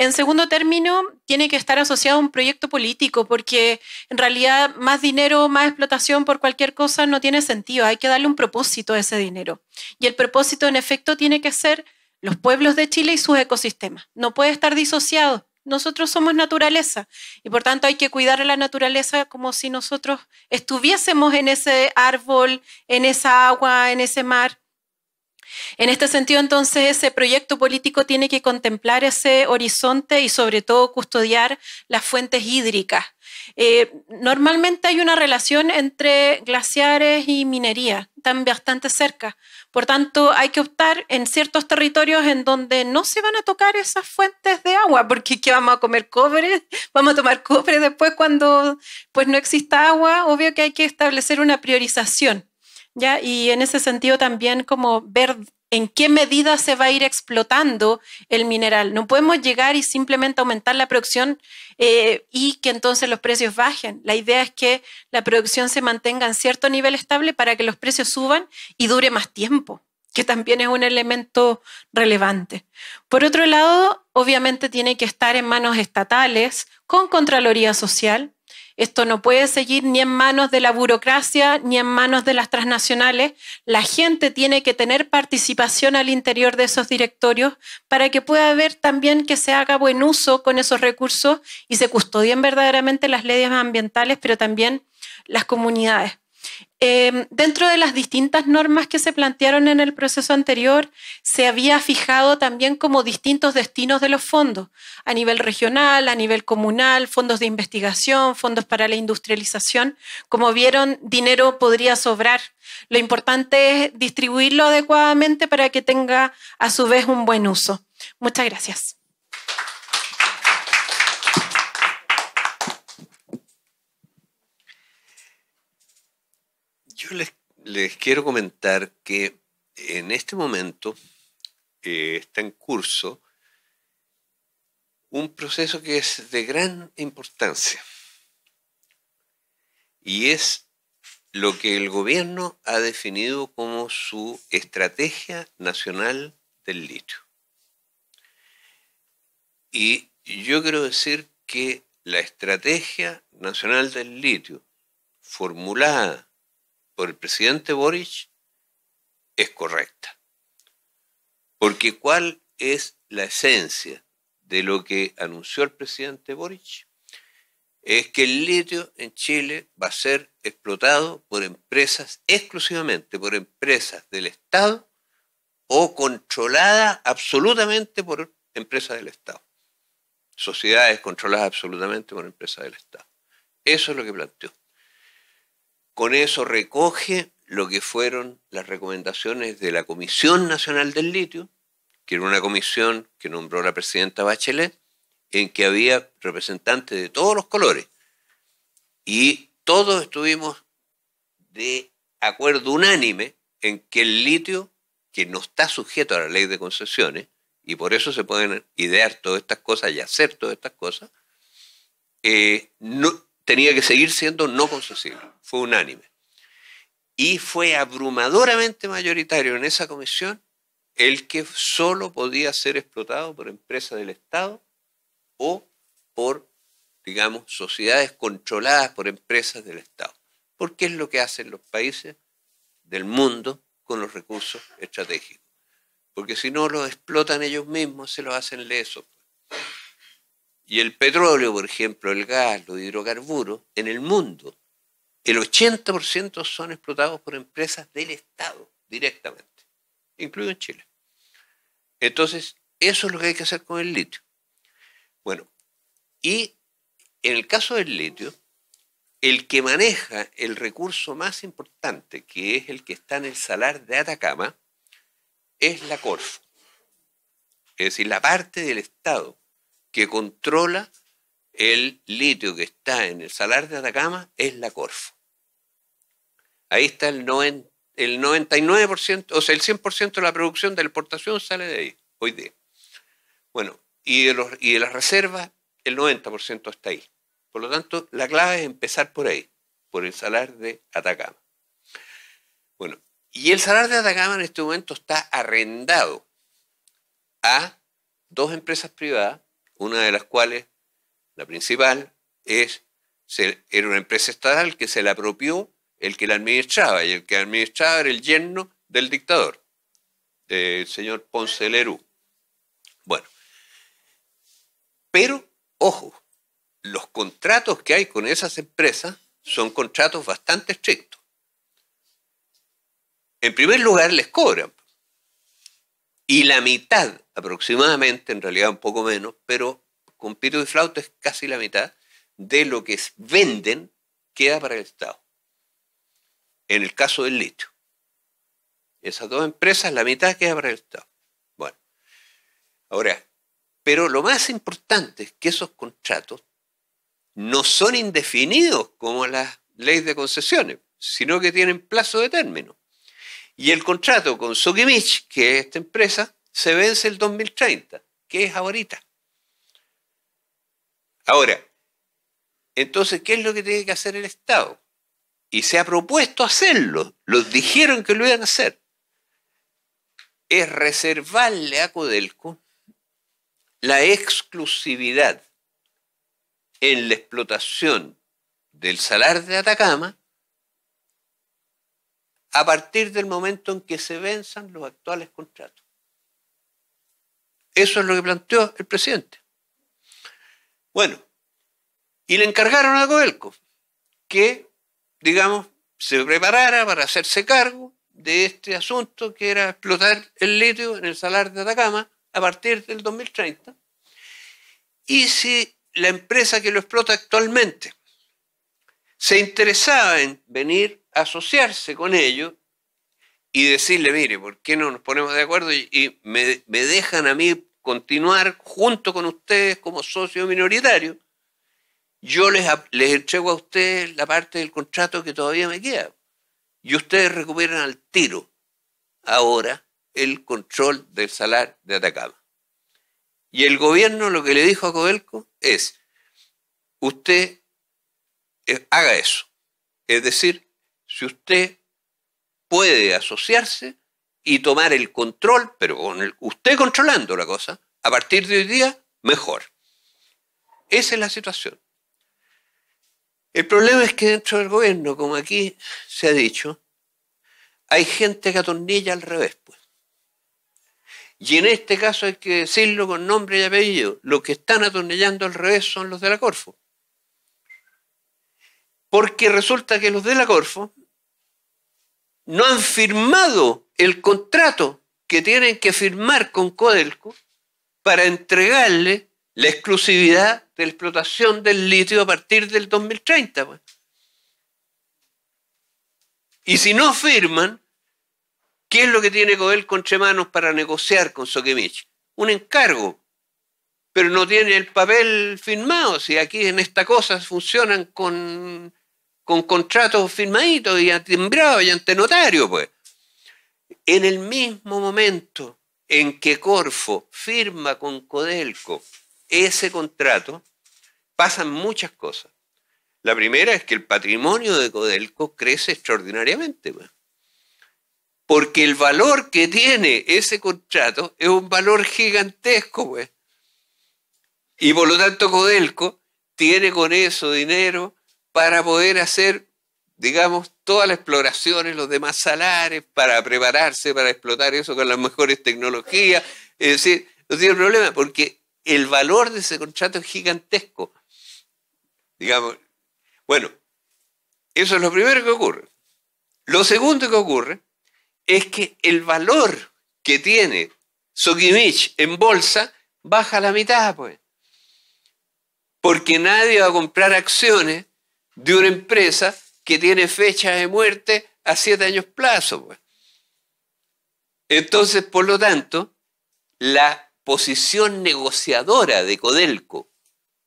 En segundo término, tiene que estar asociado a un proyecto político, porque en realidad más dinero, más explotación por cualquier cosa no tiene sentido. Hay que darle un propósito a ese dinero. Y el propósito, en efecto, tiene que ser los pueblos de Chile y sus ecosistemas. No puede estar disociado. Nosotros somos naturaleza y por tanto hay que cuidar a la naturaleza como si nosotros estuviésemos en ese árbol, en esa agua, en ese mar. En este sentido, entonces, ese proyecto político tiene que contemplar ese horizonte y sobre todo custodiar las fuentes hídricas. Eh, normalmente hay una relación entre glaciares y minería, están bastante cerca. Por tanto, hay que optar en ciertos territorios en donde no se van a tocar esas fuentes de agua, porque ¿qué vamos a comer cobre? ¿Vamos a tomar cobre después cuando pues, no exista agua? Obvio que hay que establecer una priorización. ¿ya? Y en ese sentido también como ver en qué medida se va a ir explotando el mineral. No podemos llegar y simplemente aumentar la producción eh, y que entonces los precios bajen. La idea es que la producción se mantenga en cierto nivel estable para que los precios suban y dure más tiempo, que también es un elemento relevante. Por otro lado, obviamente tiene que estar en manos estatales con Contraloría Social esto no puede seguir ni en manos de la burocracia ni en manos de las transnacionales. La gente tiene que tener participación al interior de esos directorios para que pueda ver también que se haga buen uso con esos recursos y se custodien verdaderamente las leyes ambientales, pero también las comunidades. Em, dentro de las distintas normas que se plantearon en el proceso anterior, se había fijado también como distintos destinos de los fondos, a nivel regional, a nivel comunal, fondos de investigación, fondos para la industrialización. Como vieron, dinero podría sobrar. Lo importante es distribuirlo adecuadamente para que tenga a su vez un buen uso. Muchas gracias. les, quiero comentar que en este momento está en curso un proceso que es de gran importancia y es lo que el gobierno ha definido como su estrategia nacional del litio. Y yo quiero decir que la estrategia nacional del litio formulada por el presidente Boric es correcta. Porque ¿cuál es la esencia de lo que anunció el presidente Boric? Es que el litio en Chile va a ser explotado por empresas, exclusivamente por empresas del Estado o controlada absolutamente por empresas del Estado. Sociedades controladas absolutamente por empresas del Estado. Eso es lo que planteó. Con eso recoge lo que fueron las recomendaciones de la Comisión Nacional del Litio, que era una comisión que nombró la presidenta Bachelet, en que había representantes de todos los colores. Y todos estuvimos de acuerdo unánime en que el litio, que no está sujeto a la ley de concesiones, y por eso se pueden idear todas estas cosas y hacer todas estas cosas, eh, no, tenía que seguir siendo no concesible. Fue unánime. Y fue abrumadoramente mayoritario en esa comisión el que solo podía ser explotado por empresas del Estado o por, digamos, sociedades controladas por empresas del Estado. Porque es lo que hacen los países del mundo con los recursos estratégicos. Porque si no, los explotan ellos mismos, se los hacen lesos. Y el petróleo, por ejemplo, el gas, los hidrocarburos, en el mundo, el 80% son explotados por empresas del Estado directamente, incluido en Chile. Entonces, eso es lo que hay que hacer con el litio. Bueno, y en el caso del litio, el que maneja el recurso más importante, que es el que está en el salar de Atacama, es la Corfo. Es decir, la parte del Estado que controla el litio que está en el salar de Atacama es la Corfo. Ahí está el, 99%, o sea, el 100% de la producción de la exportación sale de ahí, hoy día. Bueno, y y de las reservas, el 90% está ahí. Por lo tanto, la clave es empezar por ahí, por el salar de Atacama. Bueno, y el salar de Atacama en este momento está arrendado a dos empresas privadas una de las cuales, la principal, es, era una empresa estatal que se la apropió el que la administraba, y el que administraba era el yerno del dictador, eh, el señor Ponce Lerú. Bueno, pero, ojo, los contratos que hay con esas empresas son contratos bastante estrictos. En primer lugar, les cobran. Y la mitad aproximadamente, en realidad un poco menos, pero con pito y flauta es casi la mitad de lo que venden queda para el Estado. En el caso del litio. Esas dos empresas, la mitad queda para el Estado. Bueno, ahora, pero lo más importante es que esos contratos no son indefinidos como las leyes de concesiones, sino que tienen plazo de término. Y el contrato con Sokimich, que es esta empresa, se vence el 2030, que es ahorita. Ahora, entonces, ¿qué es lo que tiene que hacer el Estado? Y se ha propuesto hacerlo, los dijeron que lo iban a hacer. Es reservarle a Codelco la exclusividad en la explotación del salar de Atacama a partir del momento en que se venzan los actuales contratos. Eso es lo que planteó el presidente. Bueno, y le encargaron a Coelco que, digamos, se preparara para hacerse cargo de este asunto que era explotar el litio en el salar de Atacama a partir del 2030. Y si la empresa que lo explota actualmente se interesaba en venir a asociarse con ellos y decirle, mire, ¿por qué no nos ponemos de acuerdo y, me, dejan a mí continuar junto con ustedes como socio minoritario, yo les, les entrego a ustedes la parte del contrato que todavía me queda. Y ustedes recuperan al tiro ahora el control del salar de Atacama. Y el gobierno lo que le dijo a Codelco es, usted eh, haga eso. Es decir, si usted puede asociarse, y tomar el control, pero con usted controlando la cosa, a partir de hoy día, mejor. Esa es la situación. El problema es que dentro del gobierno, como aquí se ha dicho, hay gente que atornilla al revés. Pues. Y en este caso hay que decirlo con nombre y apellido. Los que están atornillando al revés son los de la Corfo. Porque resulta que los de la Corfo no han firmado el contrato que tienen que firmar con Codelco para entregarle la exclusividad de la explotación del litio a partir del 2030. Pues. Y si no firman, ¿qué es lo que tiene Codelco entre manos para negociar con Sokimich? Un encargo, pero no tiene el papel firmado. Si aquí en esta cosa funcionan con con contratos firmaditos y atimbrados y ante notario, pues. En el mismo momento en que Corfo firma con Codelco ese contrato, pasan muchas cosas. La primera es que el patrimonio de Codelco crece extraordinariamente, pues. Porque el valor que tiene ese contrato es un valor gigantesco, pues. Y por lo tanto Codelco tiene con eso dinero para poder hacer, digamos, todas las exploraciones, los demás salares, para prepararse, para explotar eso con las mejores tecnologías. Es decir, no tiene problema, porque el valor de ese contrato es gigantesco. Digamos, bueno, eso es lo primero que ocurre. Lo segundo que ocurre es que el valor que tiene Sokimich en bolsa baja a la mitad, pues. Porque nadie va a comprar acciones de una empresa que tiene fecha de muerte a siete años plazo. Pues. Entonces, por lo tanto, la posición negociadora de Codelco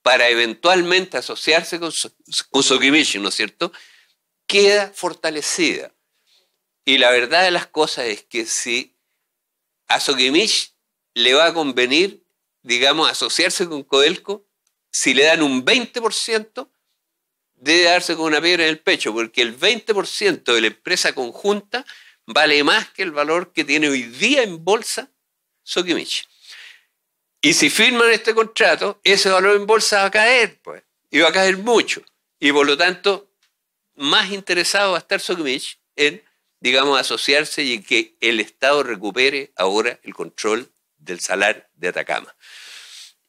para eventualmente asociarse con, so ¿no es cierto?, queda fortalecida. Y la verdad de las cosas es que si a Sokimich le va a convenir, digamos, asociarse con Codelco, si le dan un 20%, debe darse con una piedra en el pecho, porque el 20% de la empresa conjunta vale más que el valor que tiene hoy día en bolsa Sokimich. Y si firman este contrato, ese valor en bolsa va a caer, pues, y va a caer mucho. Y por lo tanto, más interesado va a estar Sokimich en, digamos, asociarse y en que el Estado recupere ahora el control del salar de Atacama.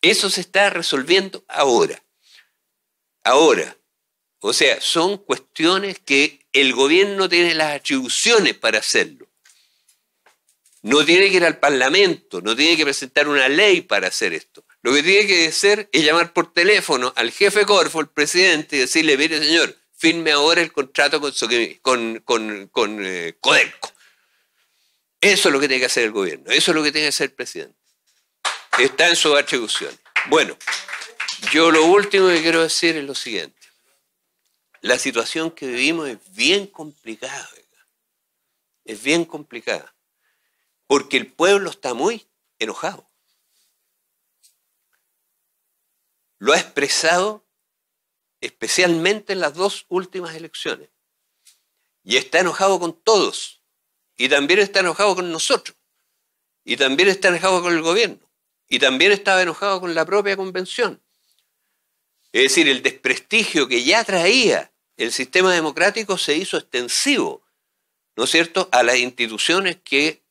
Eso se está resolviendo ahora. Ahora, o sea, son cuestiones que el gobierno tiene las atribuciones para hacerlo. No tiene que ir al Parlamento, no tiene que presentar una ley para hacer esto. Lo que tiene que hacer es llamar por teléfono al jefe Corfo, al presidente, y decirle, mire señor, firme ahora el contrato con, con, eh, Codelco. Eso es lo que tiene que hacer el gobierno, eso es lo que tiene que hacer el presidente. Está en sus atribuciones. Bueno, yo lo último que quiero decir es lo siguiente. La situación que vivimos es bien complicada, es bien complicada, porque el pueblo está muy enojado. Lo ha expresado especialmente en las dos últimas elecciones. Y está enojado con todos. Y también está enojado con nosotros. Y también está enojado con el gobierno. Y también estaba enojado con la propia convención. Es decir, el desprestigio que ya traía el sistema democrático se hizo extensivo, ¿no es cierto?, a las instituciones que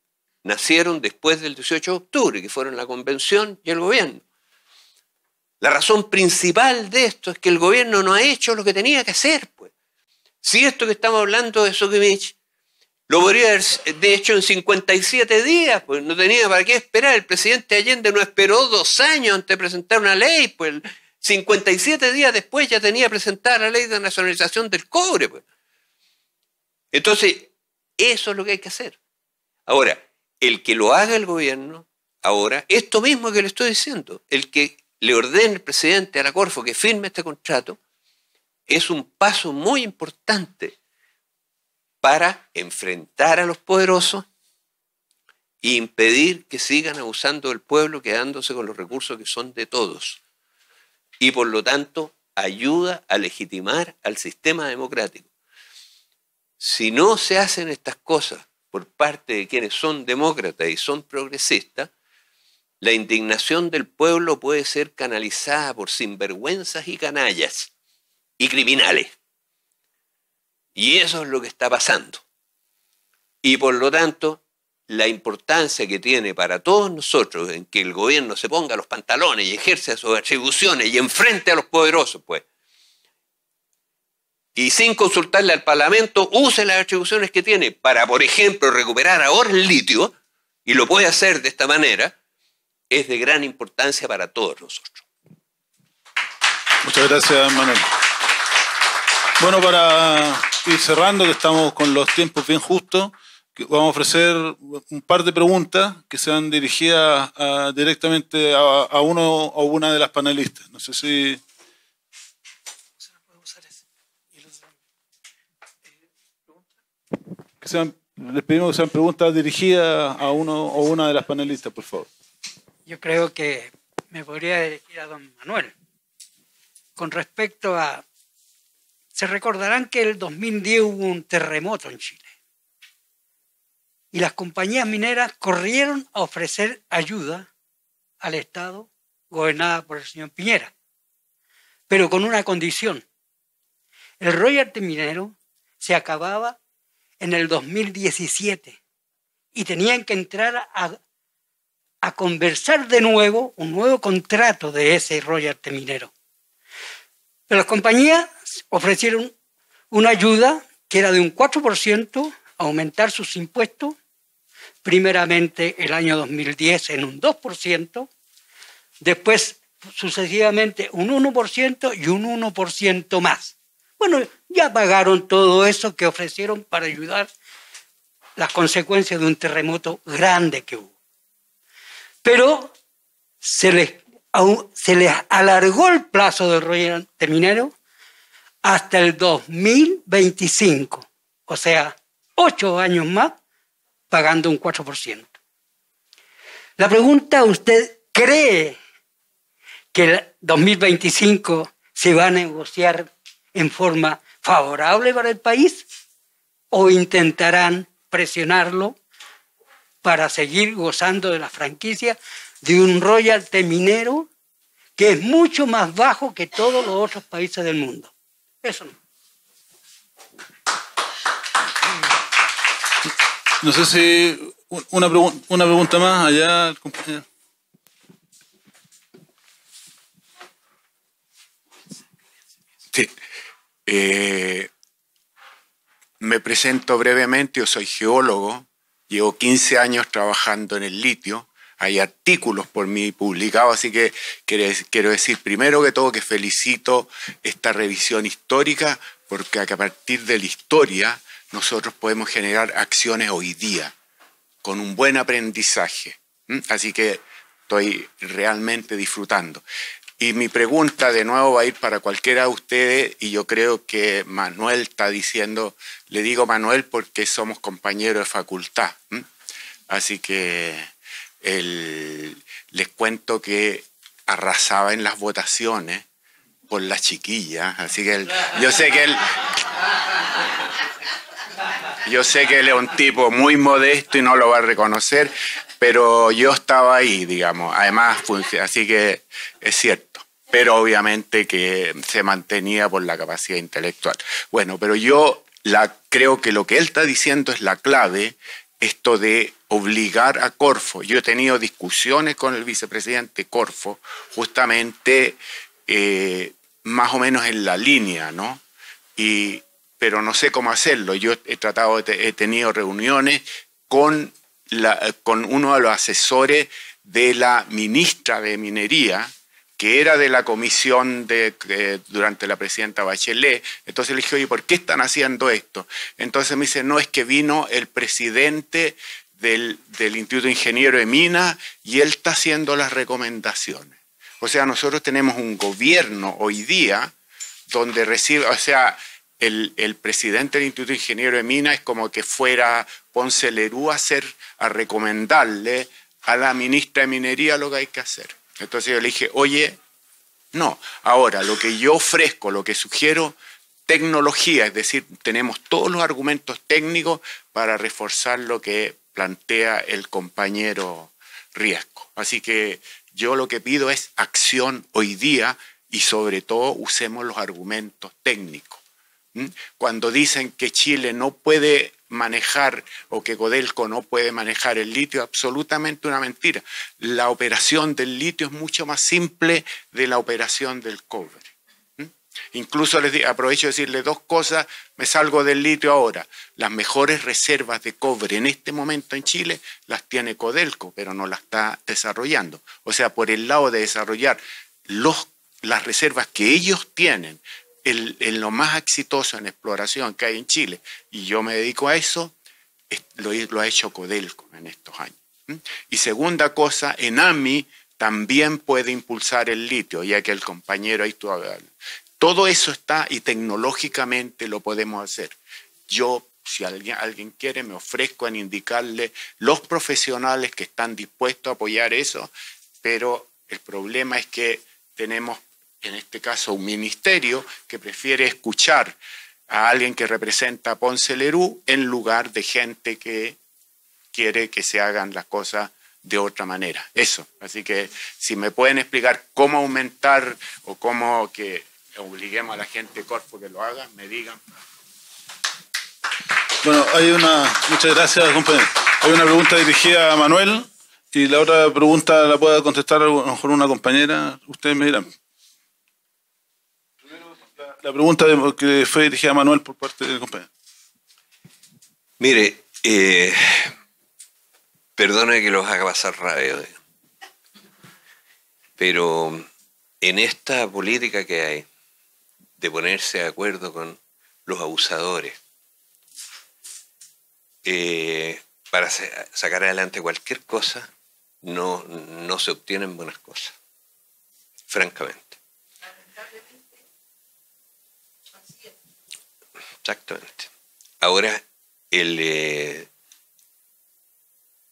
nacieron después del 18 de octubre, que fueron la convención y el gobierno. La razón principal de esto es que el gobierno no ha hecho lo que tenía que hacer, pues. Si esto que estamos hablando de Sokimich lo podría haber hecho en 57 días, pues no tenía para qué esperar. El presidente Allende no esperó dos años antes de presentar una ley, pues 57 días después ya tenía presentada la ley de nacionalización del cobre. Pues. Entonces, eso es lo que hay que hacer. Ahora, el que lo haga el gobierno, ahora, esto mismo que le estoy diciendo, el que le ordene el presidente a la Corfo que firme este contrato, es un paso muy importante para enfrentar a los poderosos e impedir que sigan abusando del pueblo quedándose con los recursos que son de todos y por lo tanto ayuda a legitimar al sistema democrático. Si no se hacen estas cosas por parte de quienes son demócratas y son progresistas, la indignación del pueblo puede ser canalizada por sinvergüenzas y canallas y criminales. Y eso es lo que está pasando. Y por lo tanto, la importancia que tiene para todos nosotros en que el gobierno se ponga los pantalones y ejerza sus atribuciones y enfrente a los poderosos, pues. Y sin consultarle al Parlamento, use las atribuciones que tiene para, por ejemplo, recuperar ahora el litio, y lo puede hacer de esta manera, es de gran importancia para todos nosotros. Muchas gracias, Manuel. Bueno, para ir cerrando, que estamos con los tiempos bien justos vamos a ofrecer un par de preguntas que sean dirigidas directamente a, uno o una de las panelistas. No sé si... Que sean, les pedimos que sean preguntas dirigidas a uno o una de las panelistas, por favor. Yo creo que me podría dirigir a don Manuel. Con respecto a... Se recordarán que en el 2010 hubo un terremoto en Chile y las compañías mineras corrieron a ofrecer ayuda al Estado gobernada por el señor Piñera, pero con una condición. El royalty minero se acababa en el 2017 y tenían que entrar a, conversar de nuevo un nuevo contrato de ese royalty minero. Pero las compañías ofrecieron una ayuda que era de un 4% aumentar sus impuestos primeramente el año 2010 en un 2%, después sucesivamente un 1% y un 1% más. Bueno, ya pagaron todo eso que ofrecieron para ayudar las consecuencias de un terremoto grande que hubo. Pero se les, se alargó el plazo del de minero hasta el 2025, o sea, ocho años más, pagando un 4%. La pregunta, ¿usted cree que el 2025 se va a negociar en forma favorable para el país o intentarán presionarlo para seguir gozando de la franquicia de un royalty minero que es mucho más bajo que todos los otros países del mundo? Eso no. No sé si una, pregunta más allá, compañero. Sí. Eh, me presento brevemente, yo soy geólogo, llevo 15 años trabajando en el litio, hay artículos por mí publicados, así que quiero decir primero que todo que felicito esta revisión histórica, porque a partir de la historia nosotros podemos generar acciones hoy día con un buen aprendizaje. Así que estoy realmente disfrutando. Y mi pregunta de nuevo va a ir para cualquiera de ustedes y yo creo que Manuel está diciendo, le digo Manuel porque somos compañeros de facultad. Así que les cuento que arrasaba en las votaciones por las chiquillas. Así que yo sé que él yo sé que él es un tipo muy modesto y no lo va a reconocer, pero yo estaba ahí, digamos. Además, así que es cierto. Pero obviamente que se mantenía por la capacidad intelectual. Bueno, pero yo creo que lo que él está diciendo es la clave, esto de obligar a Corfo. Yo he tenido discusiones con el vicepresidente Corfo, justamente eh, más o menos en la línea, ¿no? Y, pero no sé cómo hacerlo. Yo he tratado, he tenido reuniones con, con uno de los asesores de la ministra de Minería, que era de la comisión de, durante la presidenta Bachelet. Entonces le dije, oye, ¿por qué están haciendo esto? Entonces me dice, no, es que vino el presidente del, Instituto Ingeniero de Minas y él está haciendo las recomendaciones. O sea, nosotros tenemos un gobierno hoy día donde recibe, o sea, el, presidente del Instituto Ingeniero de Minas es como que fuera Ponce Lerú a, hacer, a recomendarle a la ministra de Minería lo que hay que hacer. Entonces yo le dije, oye, no, ahora lo que yo ofrezco, lo que sugiero, tecnología, es decir, tenemos todos los argumentos técnicos para reforzar lo que plantea el compañero Riesco. Así que yo lo que pido es acción hoy día y sobre todo usemos los argumentos técnicos cuando dicen que Chile no puede manejar o que Codelco no puede manejar el litio, absolutamente una mentira. La operación del litio es mucho más simple de la operación del cobre. Incluso les aprovecho de decirle dos cosas, me salgo del litio ahora. Las mejores reservas de cobre en este momento en Chile las tiene Codelco, pero no las está desarrollando. O sea, por el lado de desarrollar los, las reservas que ellos tienen el, lo más exitoso en exploración que hay en Chile, y yo me dedico a eso, lo, ha hecho Codelco en estos años. Y segunda cosa, en AMI también puede impulsar el litio, ya que el compañero ahí estuvo hablando. Todo eso está y tecnológicamente lo podemos hacer. Yo si alguien, alguien, quiere, me ofrezco en indicarle los profesionales que están dispuestos a apoyar eso, pero el problema es que tenemos en este caso un ministerio, que prefiere escuchar a alguien que representa a Ponce Lerú en lugar de gente que quiere que se hagan las cosas de otra manera. Eso. Así que si me pueden explicar cómo aumentar o cómo que obliguemos a la gente Corfo que lo haga, me digan. Bueno, hay una. Muchas gracias, compañero. Hay una pregunta dirigida a Manuel y la otra pregunta la puede contestar a lo mejor una compañera. Ustedes me dirán la pregunta que fue dirigida a Manuel por parte del compañero. Mire, eh, perdone que los haga pasar rápido, eh. pero en esta política que hay de ponerse de acuerdo con los abusadores eh, para sacar adelante cualquier cosa, no, no se obtienen buenas cosas, francamente. Exactamente. Ahora, el, eh,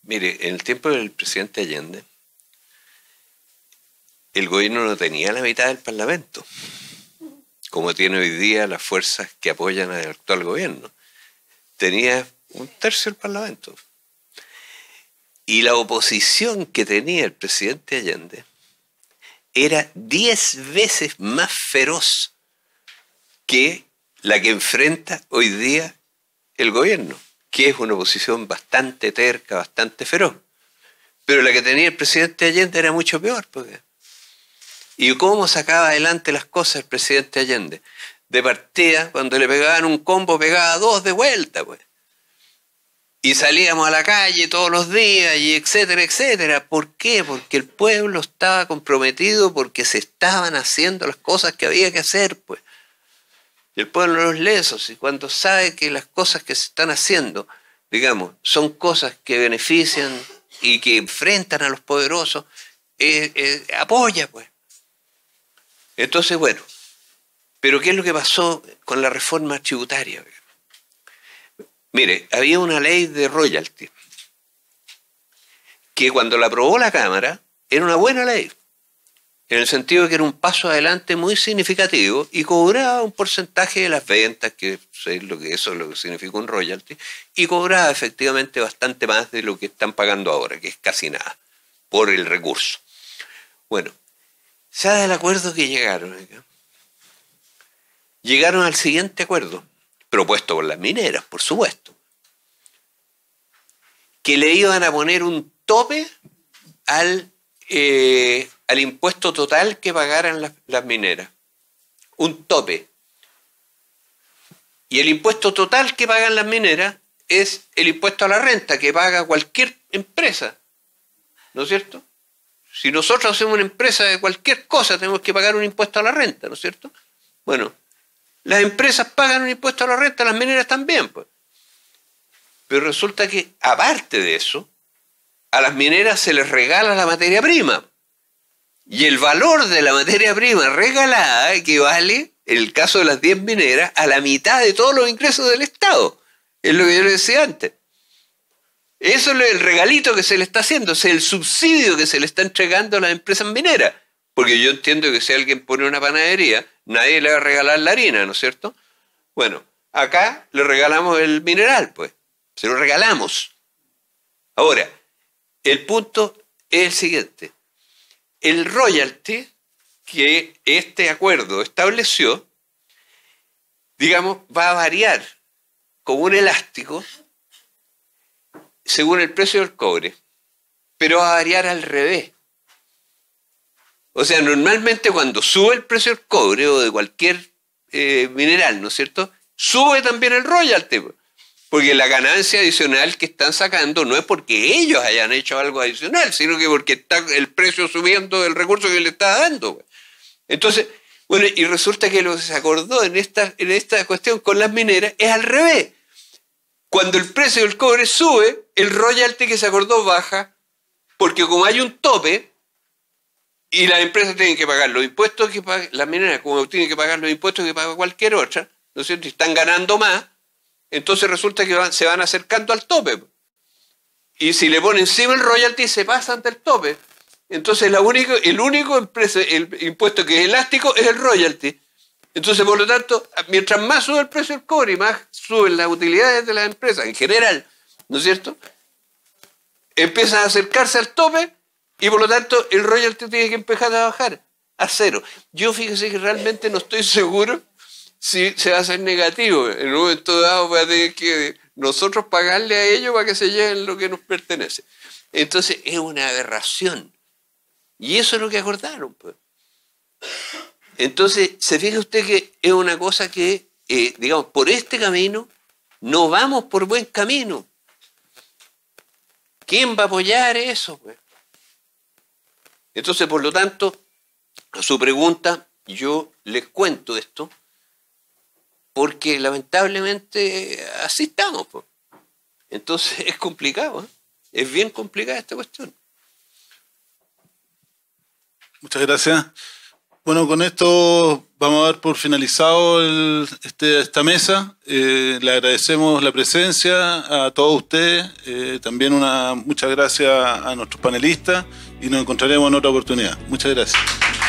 mire, en el tiempo del presidente Allende, el gobierno no tenía la mitad del Parlamento, como tiene hoy día las fuerzas que apoyan al actual gobierno. Tenía un tercio del Parlamento. Y la oposición que tenía el presidente Allende era diez veces más feroz que la que enfrenta hoy día el gobierno, que es una oposición bastante terca, bastante feroz. Pero la que tenía el presidente Allende era mucho peor. ¿Y cómo sacaba adelante las cosas el presidente Allende? De partida, cuando le pegaban un combo, pegaba dos de vuelta. Pues. Y salíamos a la calle todos los días y etcétera, etcétera. ¿Por qué? Porque el pueblo estaba comprometido, porque se estaban haciendo las cosas que había que hacer. Pues el pueblo los lesos y cuando sabe que las cosas que se están haciendo, digamos, son cosas que benefician y que enfrentan a los poderosos, eh, eh, apoya, pues. Entonces, bueno, pero ¿qué es lo que pasó con la reforma tributaria? Mire, había una ley de royalty que cuando la aprobó la Cámara era una buena ley en el sentido de que era un paso adelante muy significativo y cobraba un porcentaje de las ventas, que lo que eso es lo que significó un royalty, y cobraba efectivamente bastante más de lo que están pagando ahora, que es casi nada, por el recurso. Bueno, ya el acuerdo que llegaron Llegaron al siguiente acuerdo, propuesto por las mineras, por supuesto, que le iban a poner un tope al eh, al impuesto total que pagaran las, las mineras. Un tope. Y el impuesto total que pagan las mineras es el impuesto a la renta que paga cualquier empresa. ¿No es cierto? Si nosotros hacemos una empresa de cualquier cosa, tenemos que pagar un impuesto a la renta, ¿no es cierto? Bueno, las empresas pagan un impuesto a la renta, las mineras también, pues. Pero resulta que, aparte de eso, a las mineras se les regala la materia prima. Y el valor de la materia prima regalada equivale, en el caso de las 10 mineras, a la mitad de todos los ingresos del Estado. Es lo que yo le decía antes. Eso es el regalito que se le está haciendo, es el subsidio que se le está entregando a las empresas mineras. Porque yo entiendo que si alguien pone una panadería, nadie le va a regalar la harina, ¿no es cierto? Bueno, acá le regalamos el mineral, pues. Se lo regalamos. Ahora, el punto es el siguiente. El royalty que este acuerdo estableció, digamos, va a variar como un elástico según el precio del cobre, pero va a variar al revés. O sea, normalmente cuando sube el precio del cobre o de cualquier eh, mineral, ¿no es cierto? Sube también el royalty. Porque la ganancia adicional que están sacando no es porque ellos hayan hecho algo adicional, sino que porque está el precio subiendo del recurso que le está dando. Entonces, bueno, y resulta que lo que se acordó en esta, en esta cuestión con las mineras es al revés. Cuando el precio del cobre sube, el royalty que se acordó baja, porque como hay un tope, y las empresas tienen que pagar los impuestos que pagan, las mineras como tienen que pagar los impuestos que paga cualquier otra, ¿no es cierto? Y están ganando más, entonces resulta que se van acercando al tope. Y si le ponen encima el royalty, se pasan del tope. Entonces el único impuesto que es elástico es el royalty. Entonces, por lo tanto, mientras más sube el precio del cobre y más suben las utilidades de las empresas en general, ¿no es cierto? Empiezan a acercarse al tope y por lo tanto el royalty tiene que empezar a bajar a cero. Yo fíjese que realmente no estoy seguro si se va a hacer negativo. En un momento dado va a tener que nosotros pagarle a ellos para que se lleven lo que nos pertenece. Entonces es una aberración. Y eso es lo que acordaron. Pues. Entonces, se fija usted que es una cosa que, eh, digamos, por este camino no vamos por buen camino. ¿Quién va a apoyar eso? Pues? Entonces, por lo tanto, a su pregunta, yo les cuento esto porque lamentablemente eh, así estamos. Entonces es complicado, ¿eh? es bien complicada esta cuestión. Muchas gracias. Bueno, con esto vamos a dar por finalizado este, esta mesa. Eh, le agradecemos la presencia a todos ustedes. también una muchas gracias a nuestros panelistas y nos encontraremos en otra oportunidad. Muchas gracias.